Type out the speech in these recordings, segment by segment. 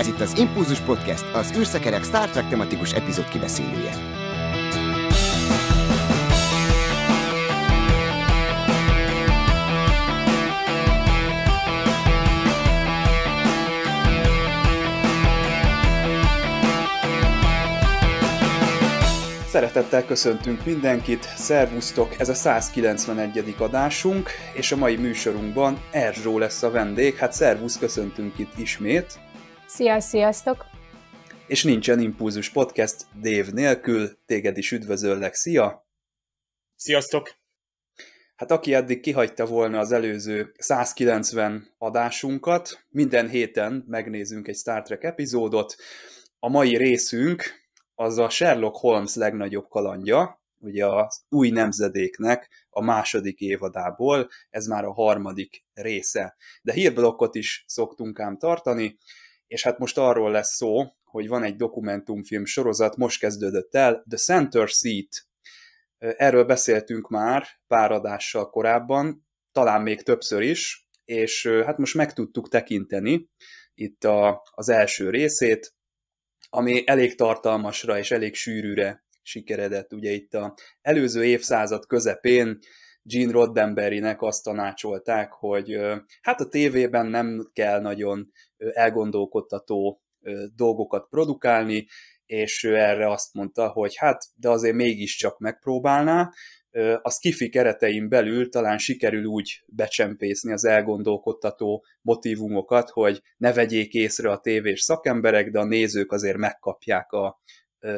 Ez itt az Impulzus Podcast, az űrszekerek Star Trek tematikus epizód kiveszélője. Szeretettel köszöntünk mindenkit, szervusztok! Ez a 191. adásunk, és a mai műsorunkban Erzsó lesz a vendég. Hát szervusz, köszöntünk itt ismét. Szia, sziasztok! És nincsen Impulzus Podcast Dév nélkül, téged is üdvözöllek, szia! Sziasztok! Hát aki eddig kihagyta volna az előző 190 adásunkat, minden héten megnézünk egy Star Trek epizódot. A mai részünk az a Sherlock Holmes legnagyobb kalandja, ugye az új nemzedéknek a második évadából, ez már a harmadik része. De hírblokkot is szoktunk ám tartani, és hát most arról lesz szó, hogy van egy dokumentumfilm sorozat, most kezdődött el, The Center Seat. Erről beszéltünk már pár adással korábban, talán még többször is, és hát most meg tudtuk tekinteni itt a, az első részét, ami elég tartalmasra és elég sűrűre sikeredett. Ugye itt a előző évszázad közepén Gene Roddenberrynek azt tanácsolták, hogy hát a tévében nem kell nagyon elgondolkodtató dolgokat produkálni, és ő erre azt mondta, hogy hát, de azért mégiscsak megpróbálná, a skifi keretein belül talán sikerül úgy becsempészni az elgondolkodtató motivumokat, hogy ne vegyék észre a tévés szakemberek, de a nézők azért megkapják a,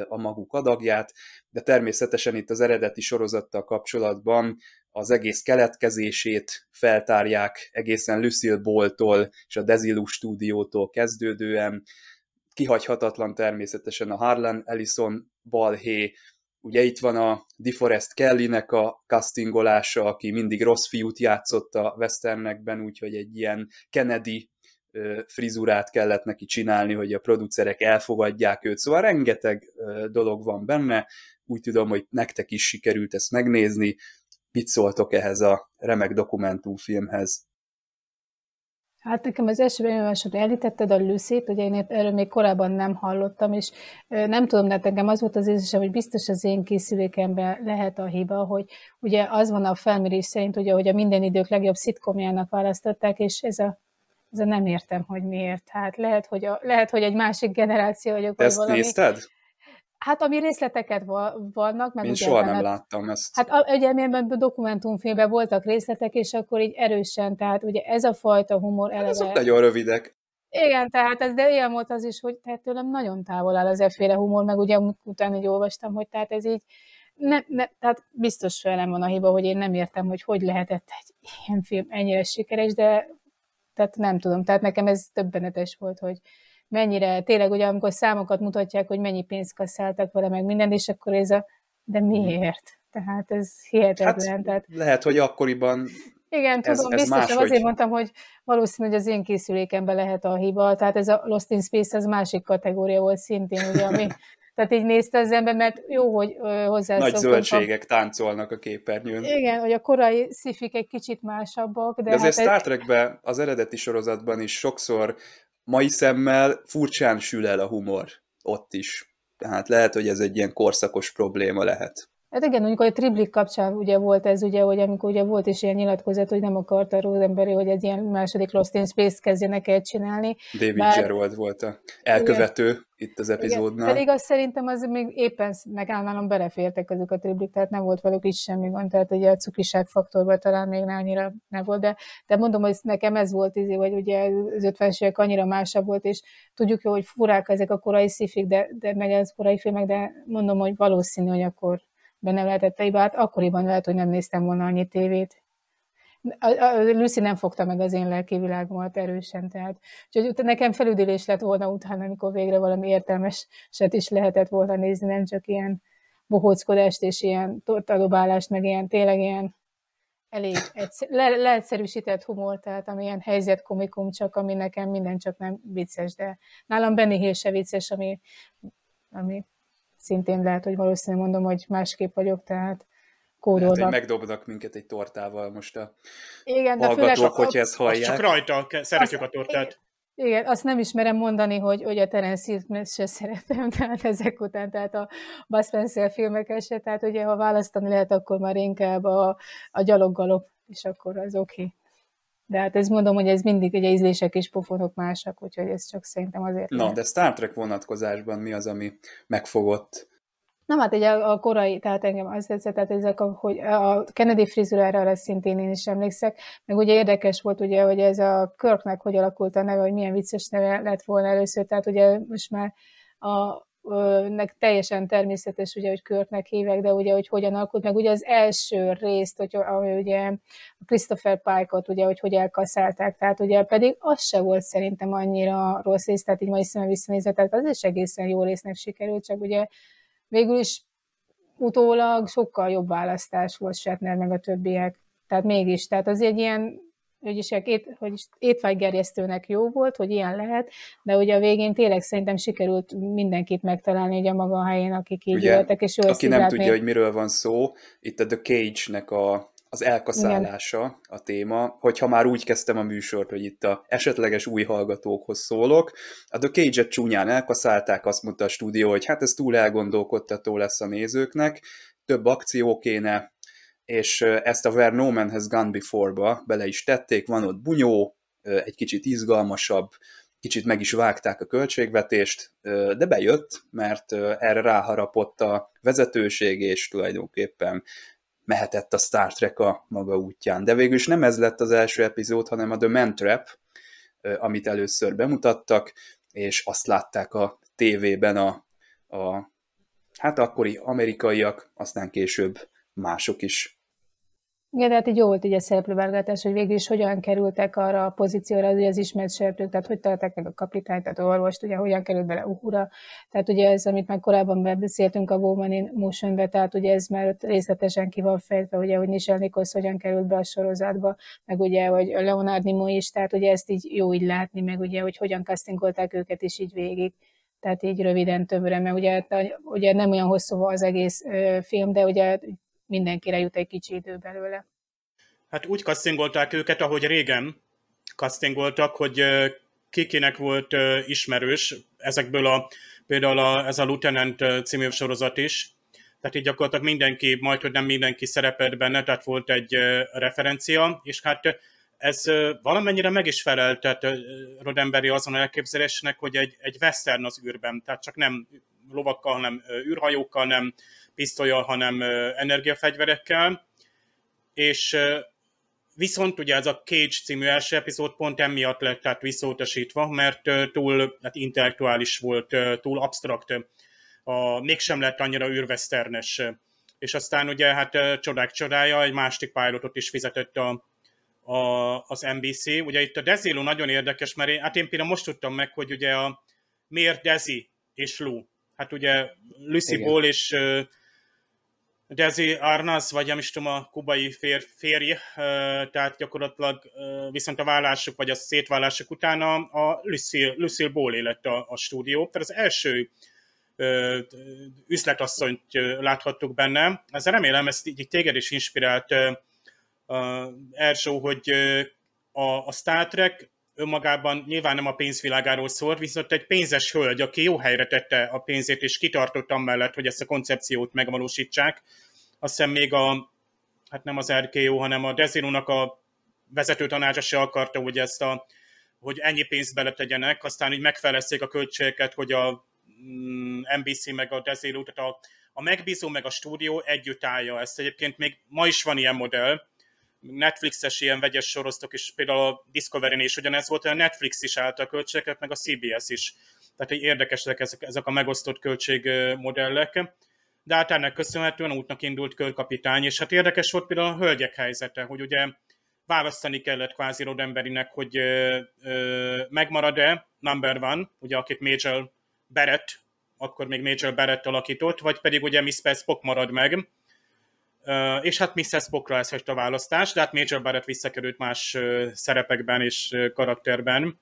a maguk adagját, de természetesen itt az eredeti sorozattal kapcsolatban az egész keletkezését feltárják egészen Lucille Boltól és a Desilu stúdiótól kezdődően. Kihagyhatatlan természetesen a Harlan Ellison balhé, Ugye itt van a DeForest Kellynek a castingolása, aki mindig rossz fiút játszott a westernekben, úgyhogy egy ilyen Kennedy frizurát kellett neki csinálni, hogy a producerek elfogadják őt. Szóval rengeteg dolog van benne, úgy tudom, hogy nektek is sikerült ezt megnézni mit szóltok ehhez a remek dokumentumfilmhez? Hát nekem az első benyomásod elítetted a lőszét, ugye én erről még korábban nem hallottam, és nem tudom, de hát nekem az volt az érzésem, hogy biztos az én készülékemben lehet a hiba, hogy ugye az van a felmérés szerint, ugye, hogy a minden idők legjobb szitkomjának választották, és ez a ez a nem értem, hogy miért. Hát lehet, hogy, a, lehet, hogy egy másik generáció vagyok. Ezt vagy valami. nézted? Hát ami részleteket vannak, mert Én ugye soha nem nem hát láttam ezt. Hát a, ugye mert a dokumentumfilmben voltak részletek, és akkor így erősen, tehát ugye ez a fajta humor hát, eleve. Hát azok nagyon rövidek. Igen, tehát ez, de ilyen volt az is, hogy tehát tőlem nagyon távol áll az efféle humor, meg ugye utána így olvastam, hogy tehát ez így, ne, ne, tehát biztos velem van a hiba, hogy én nem értem, hogy hogy lehetett egy ilyen film ennyire sikeres, de tehát nem tudom, tehát nekem ez többenetes volt, hogy, mennyire, tényleg ugye amikor számokat mutatják, hogy mennyi pénzt kasszáltak vele, meg minden, és akkor ez a, de mhm. miért? Tehát ez hihetetlen. Hát, tehát... Lehet, hogy akkoriban igen, ez, tudom, ez biztosan máshogy... azért mondtam, hogy valószínű, hogy az én készülékemben lehet a hiba, tehát ez a Lost in Space, az másik kategória volt szintén, ugye, ami, tehát így nézte az ember, mert jó, hogy hozzá Nagy zöldségek ha... táncolnak a képernyőn. Igen, hogy a korai szifik egy kicsit másabbak. De, de hát egy... Star Trekben, az eredeti sorozatban is sokszor mai szemmel furcsán sül el a humor ott is. Tehát lehet, hogy ez egy ilyen korszakos probléma lehet. Hát igen, mondjuk a triblik kapcsán ugye volt ez, ugye, hogy amikor ugye volt is ilyen nyilatkozat, hogy nem akarta emberi, hogy egy ilyen második Lost in Space kezdjenek el csinálni. David bár... Gerald volt a elkövető igen. itt az epizódnál. Igen. Pedig azt szerintem az még éppen megállnálom belefértek azok a triblik, tehát nem volt velük is semmi gond, tehát ugye a cukiság faktorban talán még nem annyira nem volt, de, de mondom, hogy nekem ez volt izé, vagy ugye az 50 évek annyira másabb volt, és tudjuk jó, hogy furák ezek a korai szifik, de, de meg az korai filmek, de mondom, hogy valószínű, hogy akkor nem lehetett a hiba, hát akkoriban lehet, hogy nem néztem volna annyi tévét. A, a, a Lucy nem fogta meg az én lelki világomat erősen, tehát úgyhogy nekem felüdülés lett volna utána, amikor végre valami értelmeset is lehetett volna nézni, nem csak ilyen bohóckodást és ilyen tortadobálást, meg ilyen tényleg ilyen elég egyszer, le, leegyszerűsített humor, tehát amilyen helyzetkomikum csak, ami nekem minden csak nem vicces, de nálam Benny Hill se vicces, ami, ami szintén lehet, hogy valószínűleg mondom, hogy másképp vagyok, tehát kódolva. Hát, hogy megdobnak minket egy tortával most a Igen, de hallgatók, főleg, hogyha ezt hallják. Csak rajta szeretjük azt, a tortát. Igen, azt nem ismerem mondani, hogy, hogy a Terence hill se szeretem, tehát ezek után, tehát a Buzz Spencer filmek eset, tehát ugye ha választani lehet, akkor már inkább a, a gyaloggalop, és akkor az oké. Okay. De hát ez mondom, hogy ez mindig ugye ízlések és pofonok másak, úgyhogy ez csak szerintem azért... Na, de Star Trek vonatkozásban mi az, ami megfogott? Na hát egy a, a korai, tehát engem azt tetszett, tehát ezek a, hogy a Kennedy frizurára arra szintén én is emlékszek, meg ugye érdekes volt ugye, hogy ez a Kirknek hogy alakult a neve, hogy milyen vicces neve lett volna először, tehát ugye most már a, nek teljesen természetes, ugye, hogy körtnek hívek, de ugye, hogy hogyan alkult meg ugye az első részt, hogy, ami ugye a Christopher Pike-ot, ugye, hogy hogy elkaszálták, tehát ugye pedig az se volt szerintem annyira rossz rész, tehát így mai szemben visszanézve, tehát az is egészen jó résznek sikerült, csak ugye végül is utólag sokkal jobb választás volt Shatner meg a többiek. Tehát mégis, tehát az egy ilyen hogy is, hogy is étvágygerjesztőnek jó volt, hogy ilyen lehet, de ugye a végén tényleg szerintem sikerült mindenkit megtalálni ugye a maga a helyén, akik így ugye, ültek, és jól Aki nem tudja, még... hogy miről van szó, itt a The Cage-nek a az elkaszálása Igen. a téma, hogyha már úgy kezdtem a műsort, hogy itt a esetleges új hallgatókhoz szólok. A The Cage-et csúnyán elkaszálták, azt mondta a stúdió, hogy hát ez túl elgondolkodtató lesz a nézőknek, több akció kéne, és ezt a Where No Man Has Gone Before-ba bele is tették, van ott bunyó, egy kicsit izgalmasabb, kicsit meg is vágták a költségvetést, de bejött, mert erre ráharapott a vezetőség, és tulajdonképpen mehetett a Star Trek a maga útján. De végül is nem ez lett az első epizód, hanem a The Man Trap, amit először bemutattak, és azt látták a tévében a, a hát akkori amerikaiak, aztán később mások is. Igen, de hát így jó volt így a szereplőválgatás, hogy végül is hogyan kerültek arra a pozícióra, az, az ismert szereplők, tehát hogy találták meg a kapitányt, tehát orvost, ugye hogyan került bele Uhura, tehát ugye ez, amit már korábban beszéltünk a Woman in motion tehát ugye ez már ott részletesen ki van fejtve, ugye, hogy Michel Nichols hogyan került be a sorozatba, meg ugye, hogy Leonard Nimoy is, tehát ugye ezt így jó így látni, meg ugye, hogy hogyan castingolták őket is így végig tehát így röviden többre, mert ugye, hát, ugye nem olyan hosszú az egész ö, film, de ugye mindenkire jut egy kicsi idő belőle. Hát úgy kasztingolták őket, ahogy régen kasztingoltak, hogy kikinek volt ismerős ezekből a, például a, ez a Lieutenant című sorozat is, tehát így gyakorlatilag mindenki, majd hogy nem mindenki szerepelt benne, tehát volt egy referencia, és hát ez valamennyire meg is felelt tehát Rodemberi azon elképzelésnek, hogy egy, egy western az űrben, tehát csak nem lovakkal, nem űrhajókkal, nem pisztolyal, hanem energiafegyverekkel, és viszont ugye ez a Cage című első epizód pont emiatt lett tehát visszautasítva, mert túl hát intellektuális volt, túl absztrakt, a, mégsem lett annyira űrveszternes. És aztán ugye hát csodák csodája, egy másik pilotot is fizetett a, a, az NBC. Ugye itt a Desilu nagyon érdekes, mert én, hát én például most tudtam meg, hogy ugye a, miért Dezi és Lou. Hát ugye Lucy Ball és Dezi Arnaz, vagy nem is tudom, a kubai fér, férj, tehát gyakorlatilag viszont a vállások, vagy a szétvállások után a, a Lucille, Lucille Ball lett a, a stúdió. Tehát az első üzletasszonyt láthattuk benne. Ez remélem, ezt így téged is inspirált, Erzsó, hogy a, a Star Trek önmagában nyilván nem a pénzvilágáról szólt, viszont egy pénzes hölgy, aki jó helyre tette a pénzét, és kitartott amellett, hogy ezt a koncepciót megvalósítsák. Azt hiszem még a, hát nem az RKO, hanem a Dezinónak a vezető tanácsa se akarta, hogy ezt a, hogy ennyi pénzt beletegyenek, aztán így megfelezték a költségeket, hogy a mm, NBC meg a Deziló, tehát a, a megbízó meg a stúdió együtt állja ezt. Egyébként még ma is van ilyen modell, Netflixes ilyen vegyes sorosztok is, például a Discovery-n is ugyanez volt, a Netflix is állt a költségeket, meg a CBS is. Tehát hogy érdekesek ezek, ezek a megosztott költségmodellek. De hát ennek köszönhetően útnak indult körkapitány, és hát érdekes volt például a hölgyek helyzete, hogy ugye választani kellett kvázi emberinek, hogy ö, ö, megmarad-e number one, ugye akit Major Barrett, akkor még Major Barrett alakított, vagy pedig ugye Miss Spock marad meg, Uh, és hát Mrs. Spockra ez a választás, de hát Major Barrett visszakerült más uh, szerepekben és uh, karakterben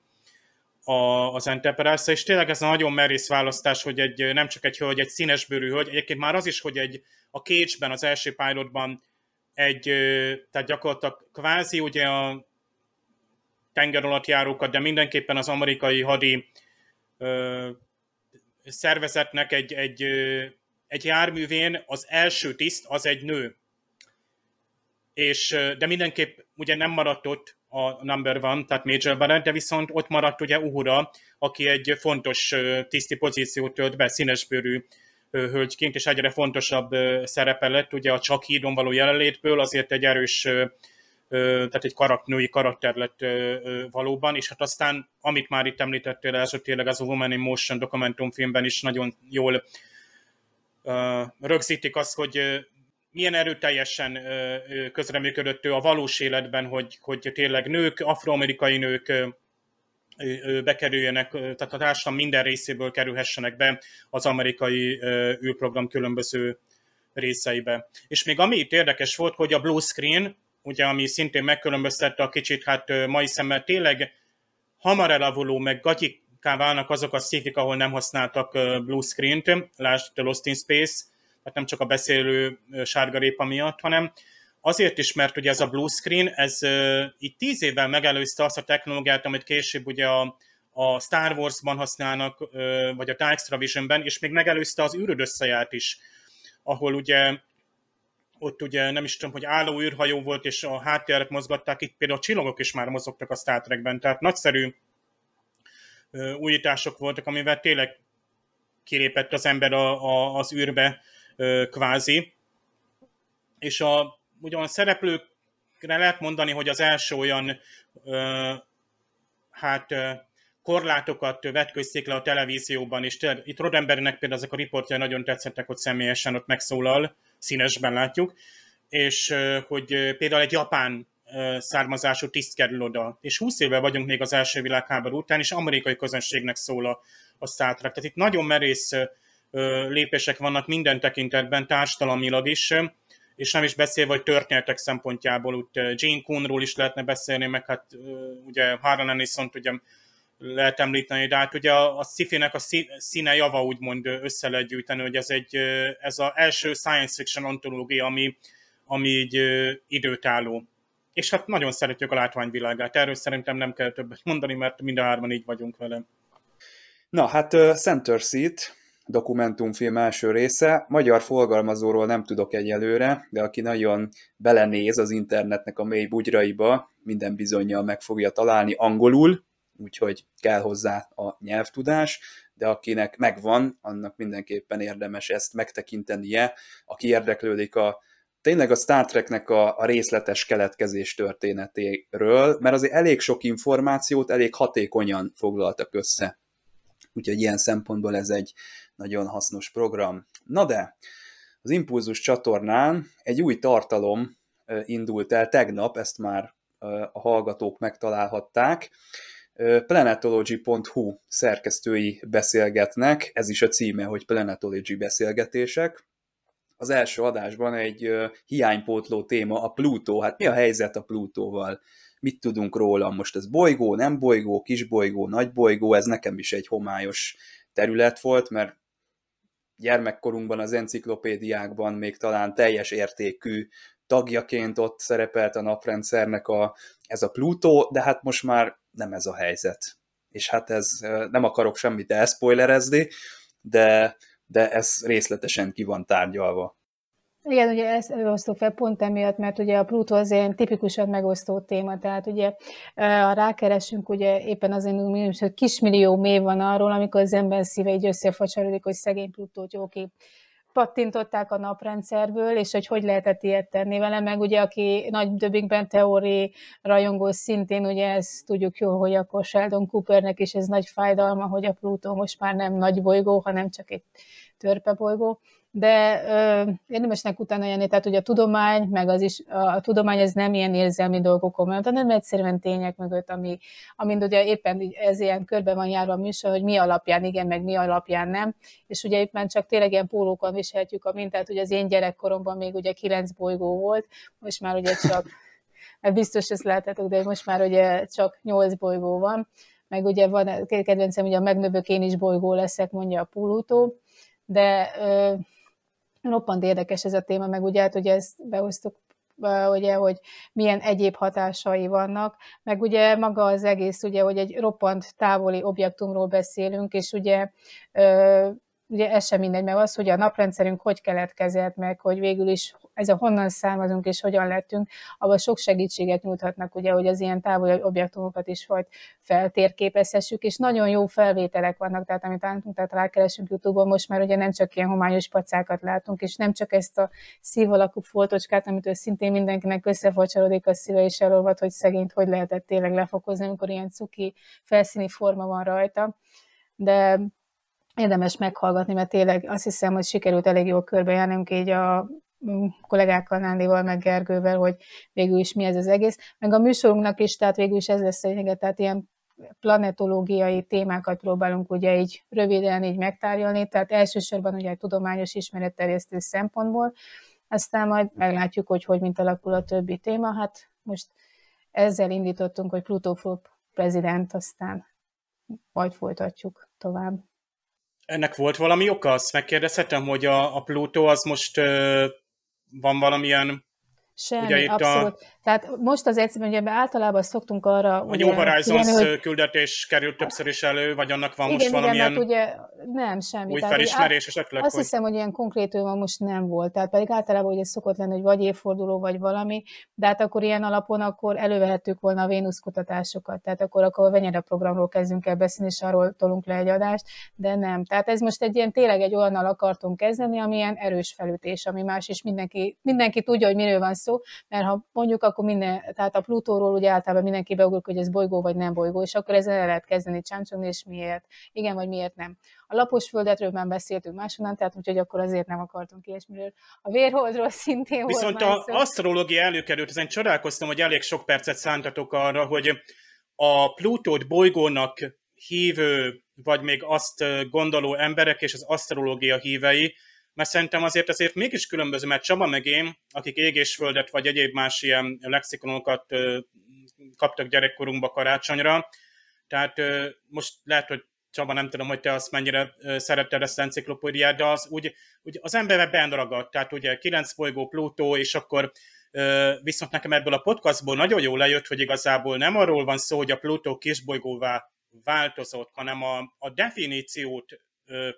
a, az enterprise és tényleg ez a nagyon merész választás, hogy egy, nem csak egy hölgy, egy színesbőrű hölgy, egyébként már az is, hogy egy, a Cage-ben, az első pilotban egy, tehát gyakorlatilag kvázi ugye a tenger alatt járókat, de mindenképpen az amerikai hadi ö, szervezetnek egy, egy egy járművén az első tiszt az egy nő. És, de mindenképp ugye nem maradt ott a number van, tehát Major Barrett, de viszont ott maradt ugye Uhura, aki egy fontos tiszti pozíciót tölt be, színesbőrű hölgyként, és egyre fontosabb szerepe lett, ugye a csak hídon való jelenlétből azért egy erős, tehát egy karak, női karakter lett valóban, és hát aztán, amit már itt említettél, tényleg az a Woman in Motion dokumentumfilmben is nagyon jól rögzítik azt, hogy milyen erőteljesen közreműködött ő a valós életben, hogy, hogy tényleg nők, afroamerikai nők bekerüljenek, tehát a társadalom minden részéből kerülhessenek be az amerikai űrprogram különböző részeibe. És még ami itt érdekes volt, hogy a blue screen, ugye ami szintén megkülönböztette a kicsit, hát mai szemmel tényleg hamar elavuló, meg gatyik válnak azok a székek, ahol nem használtak blue screen-t, lásd a Lost in Space, tehát nem csak a beszélő sárgarépa miatt, hanem azért is, mert ugye ez a blue screen, ez így tíz évvel megelőzte azt a technológiát, amit később ugye a, a Star Wars-ban használnak, vagy a Dykstra Vision-ben, és még megelőzte az űröd összeját is, ahol ugye ott ugye nem is tudom, hogy álló űrhajó volt, és a háttérek mozgatták, itt például a csillagok is már mozogtak a Star Trekben, tehát nagyszerű újítások voltak, amivel tényleg kilépett az ember a, a, az űrbe kvázi. És a, ugyan a szereplőkre lehet mondani, hogy az első olyan hát korlátokat vetközték le a televízióban, és tényleg, itt Rodembernek például ezek a riportja nagyon tetszettek, hogy személyesen ott megszólal, színesben látjuk, és hogy például egy japán származású tiszt kerül oda. És 20 éve vagyunk még az első világháború után, és amerikai közönségnek szól a, a szátrak. Tehát itt nagyon merész lépések vannak minden tekintetben, társadalmilag is, és nem is beszélve, hogy történetek szempontjából, úgy Jane Coonról is lehetne beszélni, meg hát ugye Harlan Ennison ugye lehet említeni, de hát ugye a, a sci-fi-nek a színe java úgymond össze lehet gyűjteni, hogy ez egy, ez az első science fiction ontológia, ami, ami így időtálló és hát nagyon szeretjük a látványvilágát. Erről szerintem nem kell többet mondani, mert mind a hárman így vagyunk vele. Na, hát uh, Center Seat, dokumentumfilm első része. Magyar forgalmazóról nem tudok egyelőre, de aki nagyon belenéz az internetnek a mély bugyraiba, minden bizonyal meg fogja találni angolul, úgyhogy kell hozzá a nyelvtudás, de akinek megvan, annak mindenképpen érdemes ezt megtekintenie, aki érdeklődik a tényleg a Star Treknek a, a részletes keletkezés történetéről, mert azért elég sok információt elég hatékonyan foglaltak össze. Úgyhogy ilyen szempontból ez egy nagyon hasznos program. Na de, az Impulzus csatornán egy új tartalom indult el tegnap, ezt már a hallgatók megtalálhatták. Planetology.hu szerkesztői beszélgetnek, ez is a címe, hogy Planetology beszélgetések, az első adásban egy hiánypótló téma, a Plutó. Hát mi a helyzet a Plutóval? Mit tudunk róla? Most ez bolygó, nem bolygó, nagy bolygó, ez nekem is egy homályos terület volt, mert gyermekkorunkban az enciklopédiákban még talán teljes értékű tagjaként ott szerepelt a naprendszernek a, ez a Plutó, de hát most már nem ez a helyzet. És hát ez, nem akarok semmit elszpoilerezni, de de ez részletesen ki van tárgyalva. Igen, ugye ezt osztok fel pont emiatt, mert ugye a Pluto az ilyen tipikusan megosztó téma, tehát ugye ha rákeresünk, ugye éppen azért hogy kismillió mély van arról, amikor az ember szíve így összefacsarodik, hogy szegény Plutót, jóképp oké, pattintották a naprendszerből, és hogy hogy lehetett ilyet tenni vele, meg ugye aki nagy döbbingben teóri rajongó szintén, ugye ezt tudjuk jól, hogy akkor Sheldon Coopernek is ez nagy fájdalma, hogy a Plutó most már nem nagy bolygó, hanem csak egy törpe bolygó de ö, érdemesnek utána jönni, tehát ugye a tudomány, meg az is, a tudomány ez nem ilyen érzelmi dolgokon, mert hanem egyszerűen tények mögött, ami, amint ugye éppen ez ilyen körben van járva a műsor, hogy mi alapján igen, meg mi alapján nem, és ugye éppen csak tényleg ilyen pólókon viselhetjük a mintát, ugye az én gyerekkoromban még ugye kilenc bolygó volt, most már ugye csak, mert hát biztos ezt láthatok, de most már ugye csak nyolc bolygó van, meg ugye van, kedvencem, ugye a megnövök én is bolygó leszek, mondja a pólótó, de ö, Roppant érdekes ez a téma, meg ugye, hát ugye ezt behoztuk ugye, hogy milyen egyéb hatásai vannak, meg ugye maga az egész, ugye, hogy egy roppant távoli objektumról beszélünk, és ugye ugye ez sem mindegy, mert az, hogy a naprendszerünk hogy keletkezett meg, hogy végül is ez a honnan származunk és hogyan lettünk, abban sok segítséget nyújthatnak, ugye, hogy az ilyen távoli objektumokat is vagy feltérképezhessük, és nagyon jó felvételek vannak, tehát amit látunk, tehát rákeresünk YouTube-on, most már ugye nem csak ilyen homályos pacákat látunk, és nem csak ezt a szív alakú foltocskát, amit szintén mindenkinek összefacsarodik a szíve, és elolvad, hogy szegényt hogy lehetett tényleg lefokozni, amikor ilyen cuki felszíni forma van rajta, de érdemes meghallgatni, mert tényleg azt hiszem, hogy sikerült elég jól körbejárnunk így a kollégákkal, Nándival, meg Gergővel, hogy végül is mi ez az egész. Meg a műsorunknak is, tehát végül is ez lesz a lényeg, tehát ilyen planetológiai témákat próbálunk ugye így röviden így megtárgyalni, tehát elsősorban ugye egy tudományos ismeretterjesztő szempontból, aztán majd meglátjuk, hogy hogy mint alakul a többi téma. Hát most ezzel indítottunk, hogy Pluto fog prezident, aztán majd folytatjuk tovább. Ennek volt valami oka? Azt megkérdezhetem, hogy a, a Pluto az most ö, van valamilyen Semmi, ugye itt abszolút. A... Tehát most az egyszerűen általában szoktunk arra... A New Horizons hogy... küldetés került többször is elő, vagy annak van igen, most valamilyen igen, ugye, nem, semmi. új tehát, esetleg? Azt hogy... hiszem, hogy ilyen konkrétuma most nem volt. Tehát pedig általában ugye szokott lenni, hogy vagy évforduló, vagy valami, de hát akkor ilyen alapon akkor elővehettük volna a Vénusz kutatásokat. Tehát akkor, akkor a Venyere programról kezdünk el beszélni, és arról tolunk le egy adást, de nem. Tehát ez most egy ilyen tényleg egy olyannal akartunk kezdeni, amilyen erős felütés, ami más, és mindenki, mindenki tudja, hogy miről van szó, mert ha mondjuk a akkor minden, tehát a Plutóról ugye általában mindenki beugrik, hogy ez bolygó vagy nem bolygó, és akkor ezen el lehet kezdeni csáncsogni és miért, igen vagy miért nem. A lapos földetről már beszéltünk máshonnan, tehát úgyhogy akkor azért nem akartunk ilyesmiről. A vérholdról szintén Viszont volt a az asztrológia előkerült, ezen csodálkoztam, hogy elég sok percet szántatok arra, hogy a Plutót bolygónak hívő, vagy még azt gondoló emberek és az asztrológia hívei, mert szerintem azért azért mégis különböző, mert Csaba meg én, akik égésföldet vagy egyéb más ilyen lexikonokat kaptak gyerekkorunkba karácsonyra, tehát most lehet, hogy Csaba, nem tudom, hogy te azt mennyire szeretted ezt enciklopédiát, de az, úgy, úgy az emberbe benragadt, tehát ugye kilenc bolygó, Plutó, és akkor viszont nekem ebből a podcastból nagyon jól lejött, hogy igazából nem arról van szó, hogy a Plutó kisbolygóvá változott, hanem a, a definíciót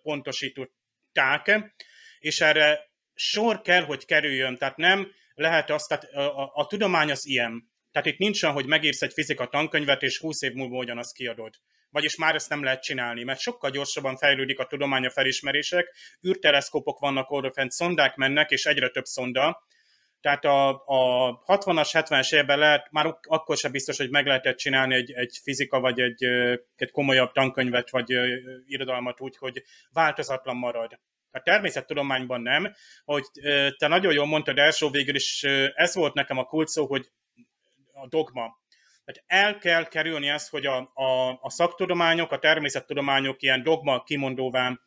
pontosították, és erre sor kell, hogy kerüljön, tehát nem lehet azt, tehát a, a, a tudomány az ilyen. Tehát itt nincs olyan, hogy megírsz egy fizika tankönyvet, és 20 év múlva ugyanazt kiadod. Vagyis már ezt nem lehet csinálni, mert sokkal gyorsabban fejlődik a tudománya felismerések, űrteleszkópok vannak odafent, szondák mennek, és egyre több szonda. Tehát a, a 60-as, 70-es évben lehet, már akkor sem biztos, hogy meg lehetett csinálni egy, egy fizika vagy egy, egy komolyabb tankönyvet vagy irodalmat úgy, hogy változatlan marad a természettudományban nem, hogy te nagyon jól mondtad első végül is, ez volt nekem a kulcs, szó, hogy a dogma. Tehát el kell kerülni ezt, hogy a, a, a szaktudományok, a természettudományok ilyen dogma kimondóvá,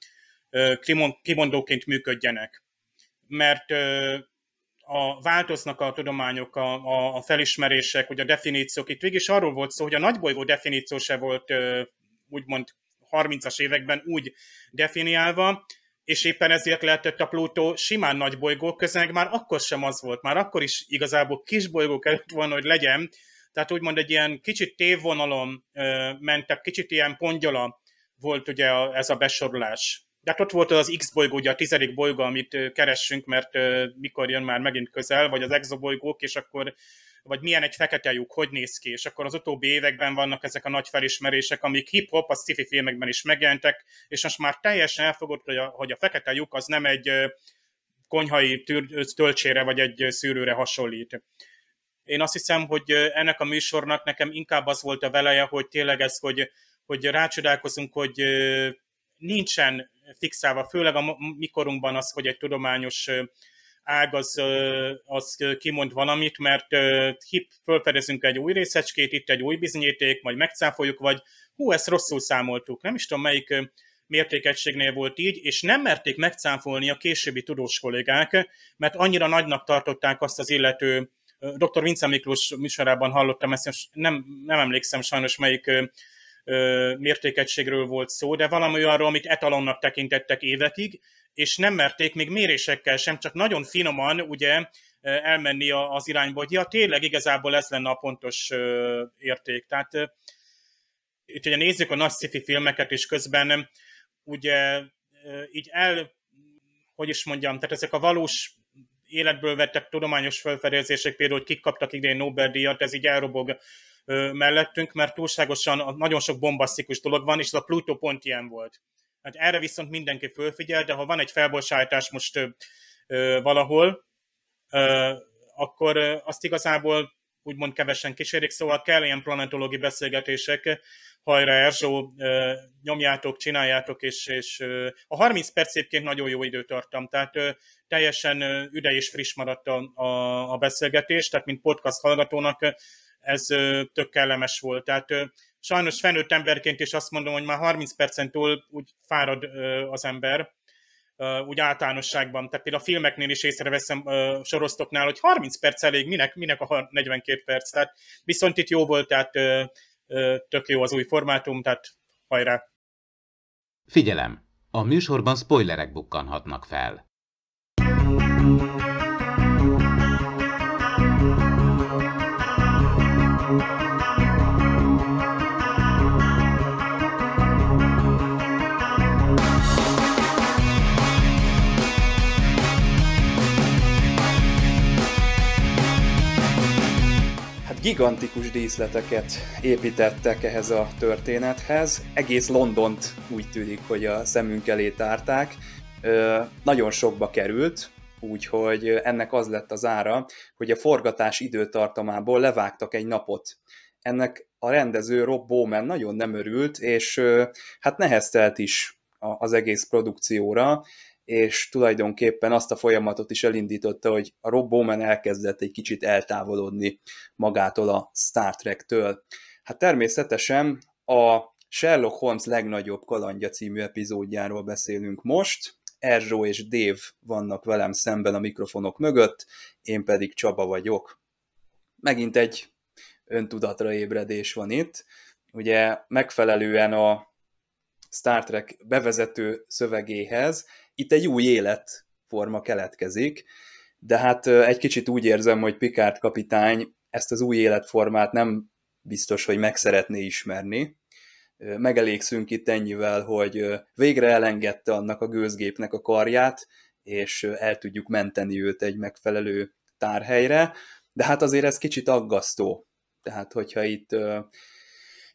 kimondóként működjenek. Mert a, változnak a tudományok, a, a, a felismerések, hogy a definíciók. Itt végig is arról volt szó, hogy a nagybolygó definíció se volt úgymond 30-as években úgy definiálva, és éppen ezért lehetett a Plutó simán nagy bolygó, közeg, már akkor sem az volt, már akkor is igazából kis bolygó kellett volna, hogy legyen, tehát úgymond egy ilyen kicsit tévvonalon ö, kicsit ilyen pongyala volt ugye a, ez a besorolás. De hát ott volt az X bolygó, ugye a tizedik bolygó, amit keressünk, mert ö, mikor jön már megint közel, vagy az exobolygók, és akkor vagy milyen egy fekete lyuk, hogy néz ki, és akkor az utóbbi években vannak ezek a nagy felismerések, amik hip-hop, a sci filmekben is megjelentek, és most már teljesen elfogott, hogy a, hogy a fekete lyuk az nem egy konyhai tűr, tölcsére vagy egy szűrőre hasonlít. Én azt hiszem, hogy ennek a műsornak nekem inkább az volt a veleje, hogy tényleg ez, hogy, hogy rácsodálkozunk, hogy nincsen fixálva, főleg a mikorunkban az, hogy egy tudományos ág az, az kimond valamit, mert hip, felfedezünk egy új részecskét, itt egy új bizonyíték, majd megcáfoljuk, vagy hú, ezt rosszul számoltuk. Nem is tudom, melyik mértékegységnél volt így, és nem merték megcáfolni a későbbi tudós kollégák, mert annyira nagynak tartották azt az illető, dr. Vince Miklós műsorában hallottam ezt, nem, nem emlékszem sajnos, melyik mértékegységről volt szó, de valami arról, amit etalonnak tekintettek évekig, és nem merték még mérésekkel sem, csak nagyon finoman ugye elmenni az irányba, hogy ja, tényleg igazából ez lenne a pontos érték. Tehát itt ugye nézzük a nagy sci filmeket, is közben ugye így el, hogy is mondjam, tehát ezek a valós életből vettek tudományos felfedezések, például hogy kik kaptak idén Nobel-díjat, ez így elrobog mellettünk, mert túlságosan nagyon sok bombasztikus dolog van, és ez a Pluto pont ilyen volt. Hát erre viszont mindenki fölfigyel, de ha van egy felbocsájtás most ö, valahol, ö, akkor azt igazából úgymond kevesen kísérik, szóval kell ilyen planetológiai beszélgetések, hajrá Erzsó, nyomjátok, csináljátok, és, és a 30 perc egyébként nagyon jó tartam, tehát teljesen üde és friss maradt a, a, a beszélgetés, tehát mint podcast hallgatónak ez tök kellemes volt. Tehát sajnos felnőtt emberként is azt mondom, hogy már 30 percen túl úgy fárad az ember, úgy általánosságban. Tehát például a filmeknél is észreveszem sorosztoknál, hogy 30 perc elég, minek, minek a 42 perc. Tehát viszont itt jó volt, tehát tök jó az új formátum, tehát hajrá! Figyelem! A műsorban spoilerek bukkanhatnak fel. gigantikus díszleteket építettek ehhez a történethez. Egész Londont úgy tűnik, hogy a szemünk elé tárták. Nagyon sokba került, úgyhogy ennek az lett az ára, hogy a forgatás időtartamából levágtak egy napot. Ennek a rendező Rob Bowman nagyon nem örült, és hát neheztelt is az egész produkcióra, és tulajdonképpen azt a folyamatot is elindította, hogy a Rob Bowman elkezdett egy kicsit eltávolodni magától a Star Trek-től. Hát természetesen a Sherlock Holmes legnagyobb kalandja című epizódjáról beszélünk most. Erzsó és Dév vannak velem szemben a mikrofonok mögött, én pedig Csaba vagyok. Megint egy öntudatra ébredés van itt. Ugye megfelelően a Star Trek bevezető szövegéhez, itt egy új életforma keletkezik, de hát egy kicsit úgy érzem, hogy Picard kapitány ezt az új életformát nem biztos, hogy meg szeretné ismerni. Megelégszünk itt ennyivel, hogy végre elengedte annak a gőzgépnek a karját, és el tudjuk menteni őt egy megfelelő tárhelyre, de hát azért ez kicsit aggasztó. Tehát, hogyha itt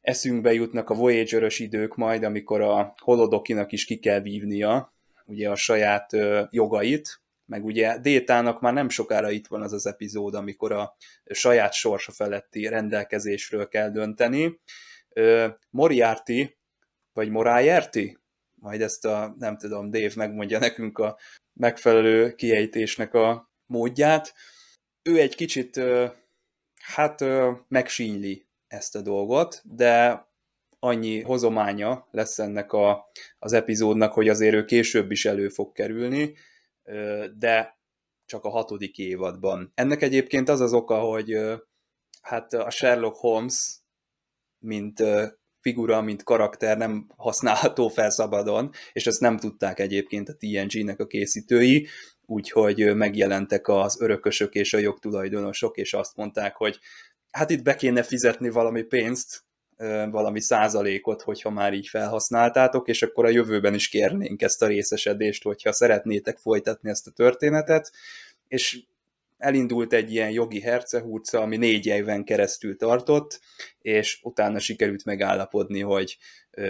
eszünkbe jutnak a Voyager-ös idők majd, amikor a Holodokinak is ki kell vívnia ugye a saját ö, jogait, meg ugye Détának már nem sokára itt van az az epizód, amikor a saját sorsa feletti rendelkezésről kell dönteni. Ö, Moriarty, vagy Morájerti, majd ezt a, nem tudom, Dave megmondja nekünk a megfelelő kiejtésnek a módját. Ő egy kicsit, hát megsínyli ezt a dolgot, de annyi hozománya lesz ennek a, az epizódnak, hogy azért ő később is elő fog kerülni, de csak a hatodik évadban. Ennek egyébként az az oka, hogy hát a Sherlock Holmes, mint figura, mint karakter nem használható fel szabadon, és ezt nem tudták egyébként a TNG-nek a készítői, úgyhogy megjelentek az örökösök és a jogtulajdonosok, és azt mondták, hogy hát itt be kéne fizetni valami pénzt, valami százalékot, hogyha már így felhasználtátok, és akkor a jövőben is kérnénk ezt a részesedést, hogyha szeretnétek folytatni ezt a történetet, és elindult egy ilyen jogi hercehúrca, ami négy éven keresztül tartott, és utána sikerült megállapodni, hogy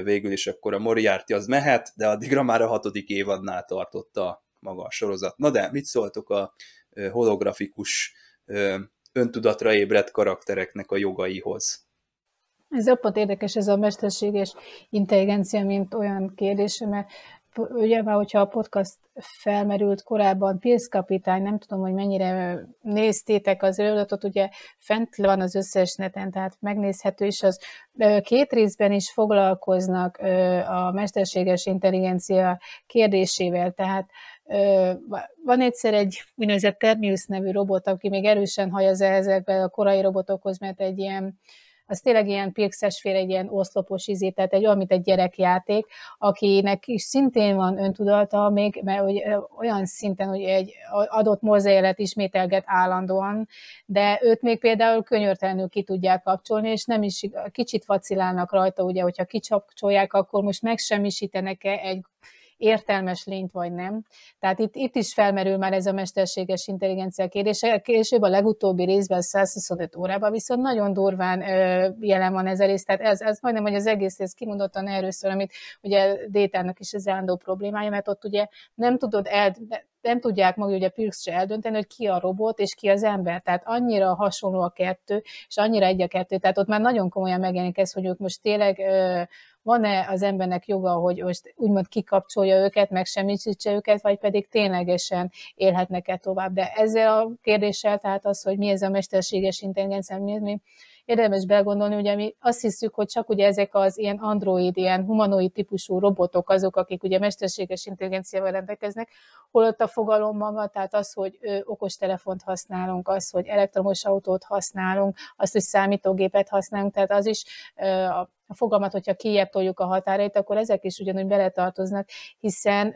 végül is akkor a Moriarty az mehet, de addigra már a hatodik évadnál tartotta maga a sorozat. Na de, mit szóltok a holografikus öntudatra ébredt karaktereknek a jogaihoz. Ez pont érdekes, ez a mesterséges intelligencia, mint olyan kérdés, mert ugye már, hogyha a podcast felmerült korábban, Pilsz kapitány, nem tudom, hogy mennyire néztétek az előadatot, ugye fent van az összes neten, tehát megnézhető is az. Két részben is foglalkoznak a mesterséges intelligencia kérdésével, tehát van egyszer egy úgynevezett Termius nevű robot, aki még erősen hajaz ezekbe a korai robotokhoz, mert egy ilyen az tényleg ilyen pirkszesfér, egy ilyen oszlopos izé, tehát egy olyan, mint egy gyerekjáték, akinek is szintén van öntudata még, mert hogy olyan szinten, hogy egy adott morzaijelet ismételget állandóan, de őt még például könyörtelenül ki tudják kapcsolni, és nem is kicsit vacilálnak rajta, ugye, hogyha kicsapcsolják, akkor most megsemmisítenek-e egy értelmes lényt vagy nem. Tehát itt, itt is felmerül már ez a mesterséges intelligencia kérdése. Később a legutóbbi részben, a 125 órában viszont nagyon durván jelen van ez a rész. Tehát ez, ez majdnem, hogy az egész rész kimondottan erről szól, amit ugye Détának is az állandó problémája, mert ott ugye nem tudod el, nem tudják maguk, ugye Pirx se eldönteni, hogy ki a robot és ki az ember. Tehát annyira hasonló a kettő, és annyira egy a kettő. Tehát ott már nagyon komolyan megjelenik ez, hogy ők most tényleg ö, van-e az embernek joga, hogy most úgymond kikapcsolja őket, meg őket, vagy pedig ténylegesen élhetnek-e tovább. De ezzel a kérdéssel, tehát az, hogy mi ez a mesterséges intelligencia, mi, mi érdemes belgondolni, ugye mi azt hiszük, hogy csak ugye ezek az ilyen android, ilyen humanoid típusú robotok azok, akik ugye mesterséges intelligenciával rendelkeznek, holott a fogalom maga, tehát az, hogy okostelefont használunk, az, hogy elektromos autót használunk, az, hogy számítógépet használunk, tehát az is a a fogalmat, hogyha kiebb toljuk a határait, akkor ezek is ugyanúgy beletartoznak, hiszen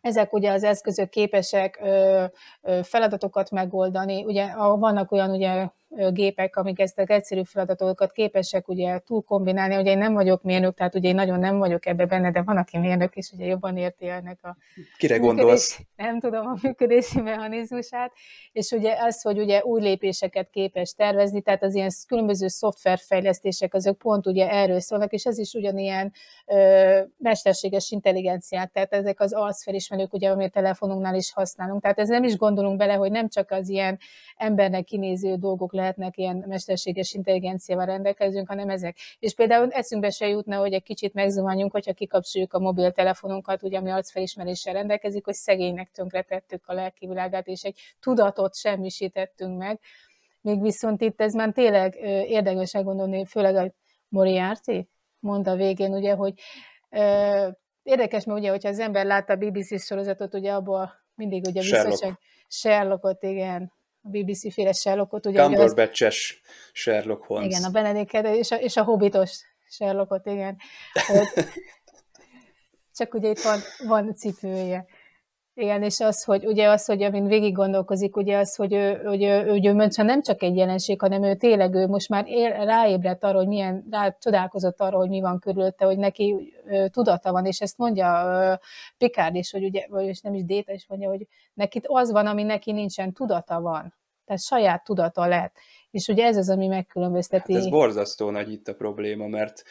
ezek ugye az eszközök képesek ö, ö, feladatokat megoldani, ugye a, vannak olyan ugye gépek, amik ezt az egyszerű feladatokat képesek ugye túl kombinálni. Ugye én nem vagyok mérnök, tehát ugye én nagyon nem vagyok ebbe benne, de van, aki mérnök, és ugye jobban érti ennek a... Kire működés, Nem tudom a működési mechanizmusát. És ugye az, hogy ugye új lépéseket képes tervezni, tehát az ilyen különböző szoftverfejlesztések, azok pont ugye erről szólnak, és ez is ugyanilyen ö, mesterséges intelligenciát, tehát ezek az arcfelismerők, ugye, amit a telefonunknál is használunk. Tehát ez nem is gondolunk bele, hogy nem csak az ilyen embernek kinéző dolgok lehetnek ilyen mesterséges intelligenciával rendelkezünk, hanem ezek. És például eszünkbe se jutna, hogy egy kicsit megzuhanjunk, hogyha kikapcsoljuk a mobiltelefonunkat, ugye ami arcfelismeréssel rendelkezik, hogy szegénynek tönkretettük a lelki világát, és egy tudatot semmisítettünk meg. Még viszont itt ez már tényleg érdekes gondolni, főleg a Moriarty mondta végén, ugye, hogy ö, érdekes, mert ugye, hogyha az ember látta a BBC sorozatot, ugye abból mindig ugye Sherlock. biztosan Sherlockot, igen, a BBC féle Sherlockot. Ugye, Cumberbatch-es Sherlock Holmes. Igen, a Benedict és a, és a Hobbitos Sherlockot, igen. Csak ugye itt van, van cipője. Igen, és az, hogy ugye az, hogy amin végig gondolkozik, ugye az, hogy ő, hogy ő, hogy ő ő nem csak egy jelenség, hanem ő tényleg ő most már él, ráébredt arra, hogy milyen, rá csodálkozott arra, hogy mi van körülötte, hogy neki ő, tudata van, és ezt mondja ő, Picard is, hogy ugye, vagyis nem is Déta is mondja, hogy neki az van, ami neki nincsen, tudata van. Tehát saját tudata lehet. És ugye ez az, ami megkülönbözteti. Hát ez borzasztó nagy itt a probléma, mert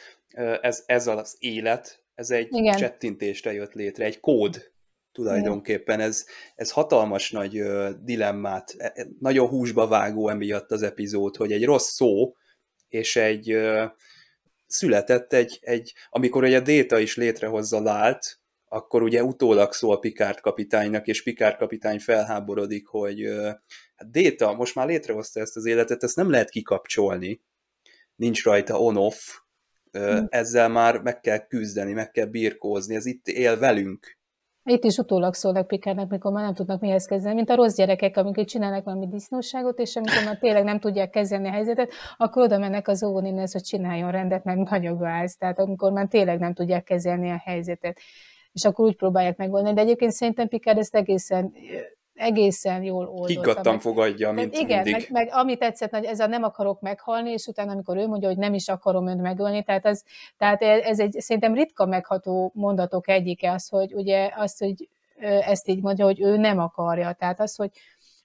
ez, ez az élet, ez egy Igen. csettintésre jött létre, egy kód tulajdonképpen. Ez, ez hatalmas nagy dilemmát, e, e, nagyon húsba vágó emiatt az epizód, hogy egy rossz szó, és egy született egy, egy, amikor egy a déta is létrehozza lált, akkor ugye utólag szól Picard kapitánynak, és Picard kapitány felháborodik, hogy hát Déta most már létrehozta ezt az életet, ezt nem lehet kikapcsolni, nincs rajta on-off, hmm. ezzel már meg kell küzdeni, meg kell birkózni, ez itt él velünk. Itt is utólag szólnak Pikernek, mikor már nem tudnak mihez kezdeni, mint a rossz gyerekek, amikor csinálnak valami disznóságot, és amikor már tényleg nem tudják kezelni a helyzetet, akkor oda mennek az óvoninhez, hogy csináljon rendet, mert nagyobb tehát amikor már tényleg nem tudják kezelni a helyzetet és akkor úgy próbálják megoldani. De egyébként szerintem Pikár ezt egészen egészen jól oldotta. Higgadtan fogadja, mint Tehát igen, mindig. Meg, meg ami tetszett, hogy ez a nem akarok meghalni, és utána, amikor ő mondja, hogy nem is akarom önt megölni, tehát ez, tehát e- ez egy szerintem ritka megható mondatok egyike az, hogy ugye azt, hogy ezt így mondja, hogy ő nem akarja. Tehát az, hogy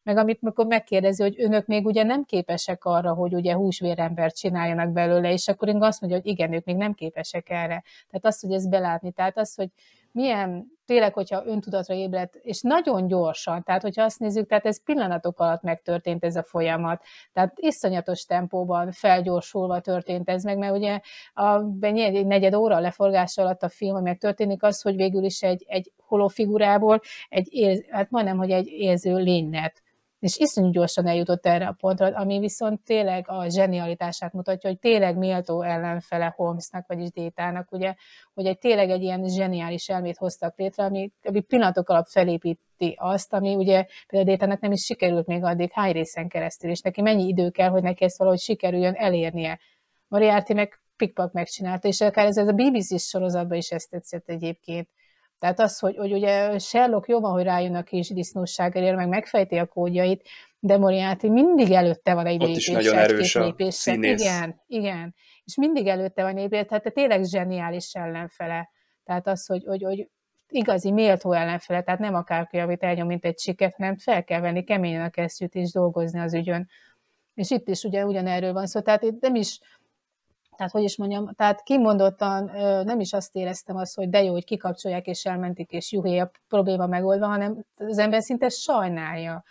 meg amit amikor megkérdezi, hogy önök még ugye nem képesek arra, hogy ugye húsvérembert csináljanak belőle, és akkor én azt mondja, hogy igen, ők még nem képesek erre. Tehát azt, hogy ezt belátni, tehát az, hogy milyen, tényleg, hogyha öntudatra ébredt, és nagyon gyorsan, tehát hogyha azt nézzük, tehát ez pillanatok alatt megtörtént ez a folyamat, tehát iszonyatos tempóban, felgyorsulva történt ez meg, mert ugye a egy negyed óra leforgás alatt a film megtörténik az, hogy végül is egy, egy holofigurából egy, érz, hát majdnem, hogy egy érző lény lett és iszonyú gyorsan eljutott erre a pontra, ami viszont tényleg a zsenialitását mutatja, hogy tényleg méltó ellenfele Holmesnak, vagyis Détának, ugye, hogy egy tényleg egy ilyen zseniális elmét hoztak létre, ami, ami pillanatok alatt felépíti azt, ami ugye például Détának nem is sikerült még addig hány részen keresztül, és neki mennyi idő kell, hogy neki ezt valahogy sikerüljön elérnie. Mariarty meg pikpak megcsinálta, és akár ez, ez a BBC sorozatban is ezt tetszett egyébként, tehát az, hogy, hogy ugye Sherlock jó van, hogy rájön a kis disznóságért, meg megfejti a kódjait, de Moriáti mindig előtte van egy Ott lépés, is nagyon erős a lépés. Színész. Igen, igen. És mindig előtte van egy tehát te tényleg zseniális ellenfele. Tehát az, hogy, hogy, hogy igazi, méltó ellenfele, tehát nem akárki, amit elnyom, mint egy siket, nem fel kell venni keményen a kesztyűt és dolgozni az ügyön. És itt is ugye ugyanerről van szó, tehát itt nem is tehát hogy is mondjam, tehát kimondottan nem is azt éreztem azt, hogy de jó, hogy kikapcsolják és elmentik, és juhé a probléma megoldva, hanem az ember szinte sajnálja,